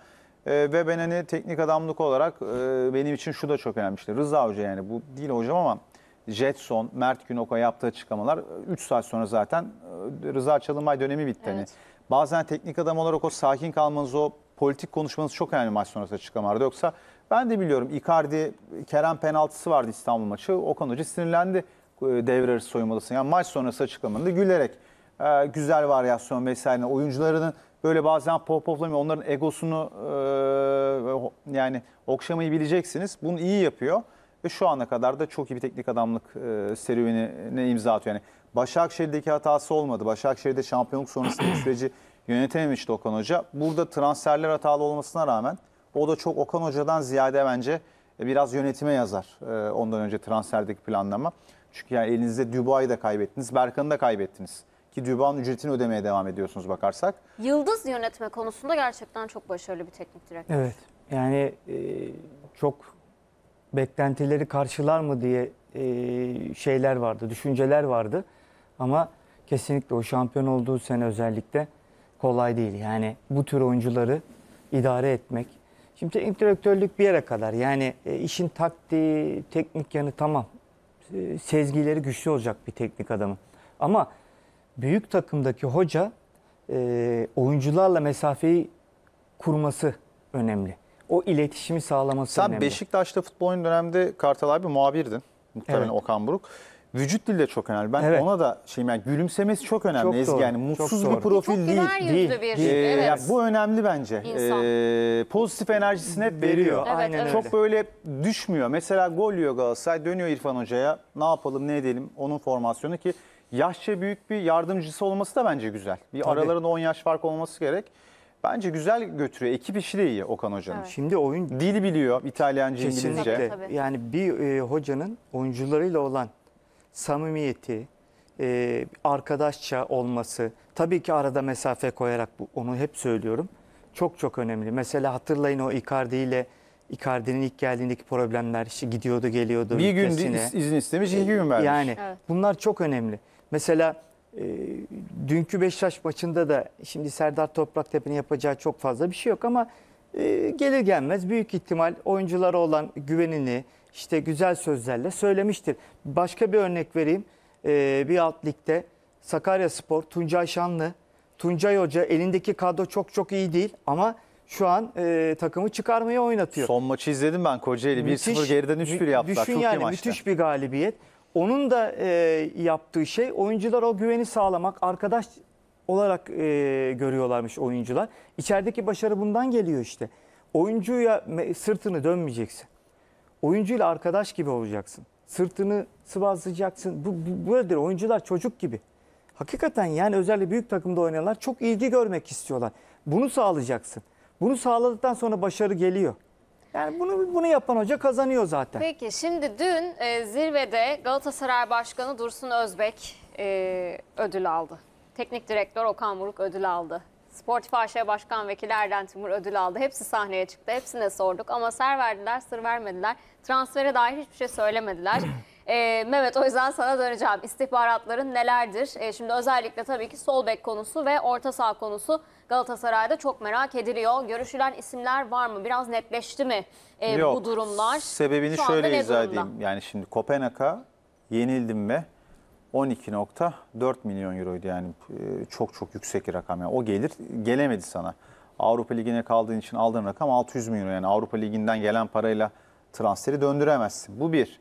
E, ve ben hani teknik adamlık olarak e, benim için şu da çok önemli. Rıza Hoca yani bu değil hocam ama Jetson, Mert Günok'a yaptığı açıklamalar 3 saat sonra zaten e, Rıza Çalınmay dönemi bitti. Hani. Evet. Hani bazen teknik adam olarak o sakin kalmanız, o politik konuşmanız çok önemli maç sonrası açıklamalarda. Yoksa ben de biliyorum Icardi, Kerem penaltısı vardı İstanbul maçı. Okan Hoca sinirlendi ee, devre arası soyunma Yani maç sonrası açıklamanında gülerek e, güzel varyasyon vesaire oyuncularının böyle bazen pohpohlamıyor. Onların egosunu e, yani okşamayı bileceksiniz. Bunu iyi yapıyor. Ve şu ana kadar da çok iyi bir teknik adamlık e, serüvenine imza atıyor. Yani Başakşehir'deki hatası olmadı. Başakşehir'de şampiyonluk sonrası süreci yönetememişti Okan Hoca. Burada transferler hatalı olmasına rağmen o da çok Okan Hoca'dan ziyade bence biraz yönetime yazar e, ondan önce transferdeki planlama. Çünkü yani elinizde Dubai'yi de kaybettiniz, Berkan'ı da kaybettiniz. Ki Dubai'nin ücretini ödemeye devam ediyorsunuz bakarsak. Yıldız yönetme konusunda gerçekten çok başarılı bir teknik direktör. Evet yani e, çok beklentileri karşılar mı diye e, şeyler vardı, düşünceler vardı. Ama kesinlikle o şampiyon olduğu sene özellikle kolay değil. Yani bu tür oyuncuları idare etmek. Şimdi teknik bir yere kadar. Yani e, işin taktiği, teknik yanı tamam. E, sezgileri güçlü olacak bir teknik adamı Ama büyük takımdaki hoca e, oyuncularla mesafeyi kurması önemli. O iletişimi sağlaması Sen önemli. Sen Beşiktaş'ta futbol oyun dönemde Kartal abi muhabirdin. Muhtemelen evet. Okan Buruk. Vücut dili de çok önemli. Ben Evet. ona da şeyim yani gülümsemesi çok önemli Çok Ezgi yani mutsuz çok bir profil Çok değil. güler yüzlü bir- Değil. Ee, şey, evet. ya bu önemli bence. Ee, pozitif enerjisini hep veriyor. Evet, Aynen evet. Çok böyle düşmüyor. Mesela gol yiyor Galatasaray dönüyor İrfan Hoca'ya. Ne yapalım ne edelim onun formasyonu ki yaşça büyük bir yardımcısı olması da bence güzel. Bir Tabii. aralarında 10 yaş fark olması gerek. Bence güzel götürüyor. Ekip işi de iyi Okan Hoca'nın. Şimdi oyun Dil biliyor İtalyanca, İngilizce. Kesinlikle. Yani bir e, hocanın oyuncularıyla olan samimiyeti, e, arkadaşça olması, tabii ki arada mesafe koyarak bu, onu hep söylüyorum. Çok çok önemli. Mesela hatırlayın o Icardi ile Icardi'nin ilk geldiğindeki problemler işte gidiyordu geliyordu. Bir gün iz, izin istemiş iki e, gün vermiş. Yani evet. bunlar çok önemli. Mesela e, dünkü Beşiktaş maçında da şimdi Serdar Topraktepe'nin yapacağı çok fazla bir şey yok ama e, gelir gelmez büyük ihtimal oyunculara olan güvenini, işte güzel sözlerle söylemiştir. Başka bir örnek vereyim. Ee, bir alt ligde Sakarya Spor, Tuncay Şanlı. Tuncay Hoca elindeki kadro çok çok iyi değil ama şu an e, takımı çıkarmaya oynatıyor. Son maçı izledim ben Kocaeli. 1-0 geriden 3-1 yaptılar. Düşün çok yani iyi müthiş bir galibiyet. Onun da e, yaptığı şey oyuncular o güveni sağlamak, arkadaş olarak e, görüyorlarmış oyuncular. İçerideki başarı bundan geliyor işte. Oyuncuya sırtını dönmeyeceksin oyuncuyla arkadaş gibi olacaksın. Sırtını sıvazlayacaksın. Bu, bu böyledir. Oyuncular çocuk gibi. Hakikaten yani özellikle büyük takımda oynayanlar çok ilgi görmek istiyorlar. Bunu sağlayacaksın. Bunu sağladıktan sonra başarı geliyor. Yani bunu bunu yapan hoca kazanıyor zaten. Peki şimdi dün e, zirvede Galatasaray Başkanı Dursun Özbek e, ödül aldı. Teknik direktör Okan Buruk ödül aldı. Sportif AŞ Başkan Vekili Erden Timur ödül aldı. Hepsi sahneye çıktı. Hepsine sorduk ama ser verdiler, sır vermediler. Transfere dair hiçbir şey söylemediler. Ee, Mehmet o yüzden sana döneceğim. İstihbaratların nelerdir? Ee, şimdi özellikle tabii ki sol bek konusu ve orta sağ konusu Galatasaray'da çok merak ediliyor. Görüşülen isimler var mı? Biraz netleşti mi e, Yok, bu durumlar? Sebebini şöyle izah edeyim. Yani şimdi Kopenhag'a yenildim ve 12.4 milyon euroydu yani e, çok çok yüksek bir rakam. Yani o gelir gelemedi sana. Avrupa Ligi'ne kaldığın için aldığın rakam 600 milyon yani Avrupa Ligi'nden gelen parayla transferi döndüremezsin. Bu bir.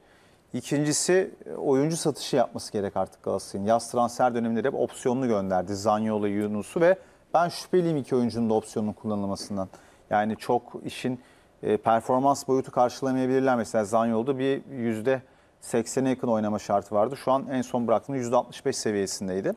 İkincisi e, oyuncu satışı yapması gerek artık Galatasaray'ın. Yaz transfer döneminde hep opsiyonlu gönderdi Zanyolu, Yunus'u ve ben şüpheliyim iki oyuncunun da opsiyonun kullanılmasından. Yani çok işin e, performans boyutu karşılamayabilirler. Mesela Zanyolu'da bir yüzde 80'e yakın oynama şartı vardı. Şu an en son bıraktığında %65 seviyesindeydi.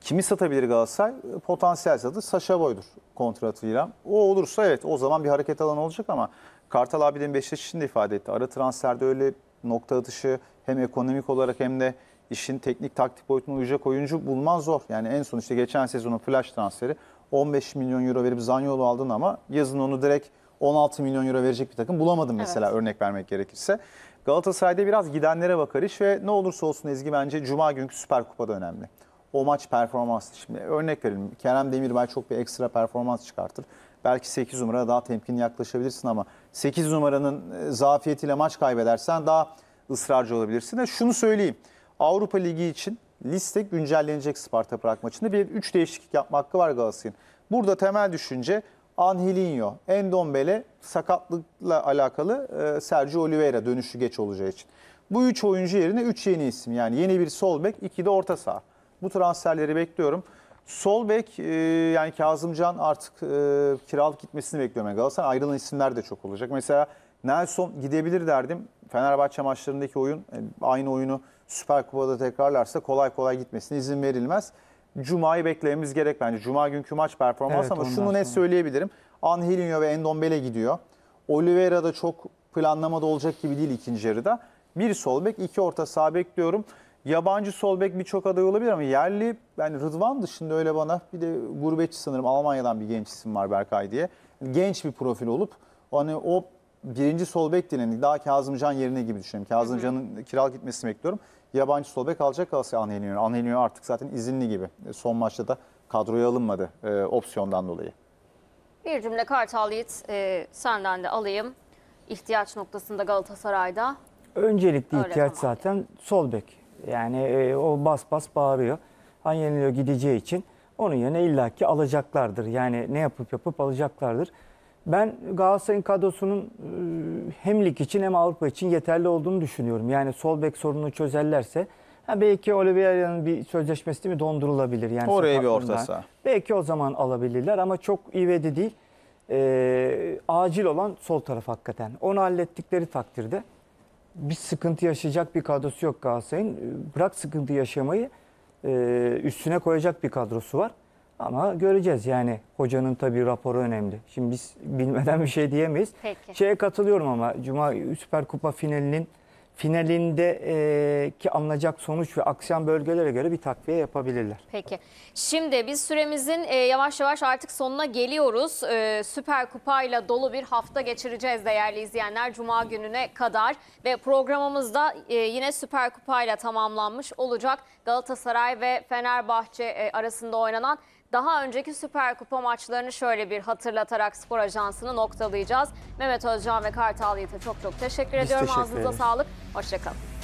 Kimi satabilir Galatasaray? E, potansiyel satı Saşa Boy'dur kontratıyla. O olursa evet o zaman bir hareket alanı olacak ama Kartal abinin Beşiktaş için de ifade etti. Ara transferde öyle nokta atışı hem ekonomik olarak hem de işin teknik taktik boyutuna uyacak oyuncu bulman zor. Yani en son işte geçen sezonun flash transferi 15 milyon euro verip Zanyolu aldın ama yazın onu direkt 16 milyon euro verecek bir takım bulamadım mesela evet. örnek vermek gerekirse. Galatasaray'da biraz gidenlere bakar iş ve ne olursa olsun Ezgi bence Cuma günkü Süper Kupa'da önemli. O maç performansı. Şimdi örnek verelim. Kerem Demirbay çok bir ekstra performans çıkartır. Belki 8 numara daha temkinli yaklaşabilirsin ama 8 numaranın e, zafiyetiyle maç kaybedersen daha ısrarcı olabilirsin. Ve şunu söyleyeyim. Avrupa Ligi için liste güncellenecek Sparta Prag maçında bir 3 değişiklik yapma hakkı var Galatasaray'ın. Burada temel düşünce Angelinho, Endombele sakatlıkla alakalı e, Sergio Oliveira dönüşü geç olacağı için. Bu 3 oyuncu yerine 3 yeni isim. Yani yeni bir sol bek, 2 de orta saha. Bu transferleri bekliyorum. Sol bek e, yani Kazımcan artık e, kiralık gitmesini bekliyorum. Yani Galatasaray ayrılan isimler de çok olacak. Mesela Nelson gidebilir derdim. Fenerbahçe maçlarındaki oyun aynı oyunu Süper Kupa'da tekrarlarsa kolay kolay gitmesine izin verilmez. Cuma'yı beklememiz gerek bence. Cuma günkü maç performans evet, ama şunu sonra. net söyleyebilirim. Angelinho ve Endombele gidiyor. Oliveira da çok planlamada olacak gibi değil ikinci yarıda. Bir sol bek, iki orta sağ bekliyorum. Yabancı sol bek birçok aday olabilir ama yerli yani Rıdvan dışında öyle bana bir de gurbetçi sanırım Almanya'dan bir genç isim var Berkay diye. Genç bir profil olup hani o birinci sol bek dinlenik daha Kazımcan yerine gibi düşünüyorum. Kazımcan'ın kiral gitmesini bekliyorum yabancı sol bek alacak Galatasaray Anelio. Anelio artık zaten izinli gibi. E, son maçta da kadroya alınmadı e, opsiyondan dolayı. Bir cümle Kartal Yiğit e, senden de alayım. İhtiyaç noktasında Galatasaray'da. Öncelikli Öyle ihtiyaç tamam. zaten sol bek. Yani e, o bas bas bağırıyor. Anelio gideceği için onun yerine illaki alacaklardır. Yani ne yapıp yapıp alacaklardır. Ben Galatasaray'ın kadrosunun e, hem lig için hem Avrupa için yeterli olduğunu düşünüyorum. Yani sol bek sorununu çözerlerse ha belki Oliveira'nın bir sözleşmesi mi dondurulabilir. Yani Oraya bir orta saha. Belki o zaman alabilirler ama çok ivedi değil. E, acil olan sol taraf hakikaten. Onu hallettikleri takdirde bir sıkıntı yaşayacak bir kadrosu yok Galatasaray'ın. E, bırak sıkıntı yaşamayı e, üstüne koyacak bir kadrosu var. Ama göreceğiz yani hocanın tabii raporu önemli. Şimdi biz bilmeden bir şey diyemeyiz. Peki. Şeye katılıyorum ama Cuma Süper Kupa finalinin e, ki alınacak sonuç ve aksiyon bölgelere göre bir takviye yapabilirler. Peki. Şimdi biz süremizin e, yavaş yavaş artık sonuna geliyoruz. E, Süper Kupa ile dolu bir hafta geçireceğiz değerli izleyenler Cuma gününe kadar. Ve programımız programımızda yine Süper Kupa ile tamamlanmış olacak. Galatasaray ve Fenerbahçe arasında oynanan daha önceki Süper Kupa maçlarını şöyle bir hatırlatarak spor ajansını noktalayacağız. Mehmet Özcan ve Kartal Yiğit'e çok çok teşekkür Biz ediyorum. Teşekkür Ağzınıza sağlık. Hoşçakalın.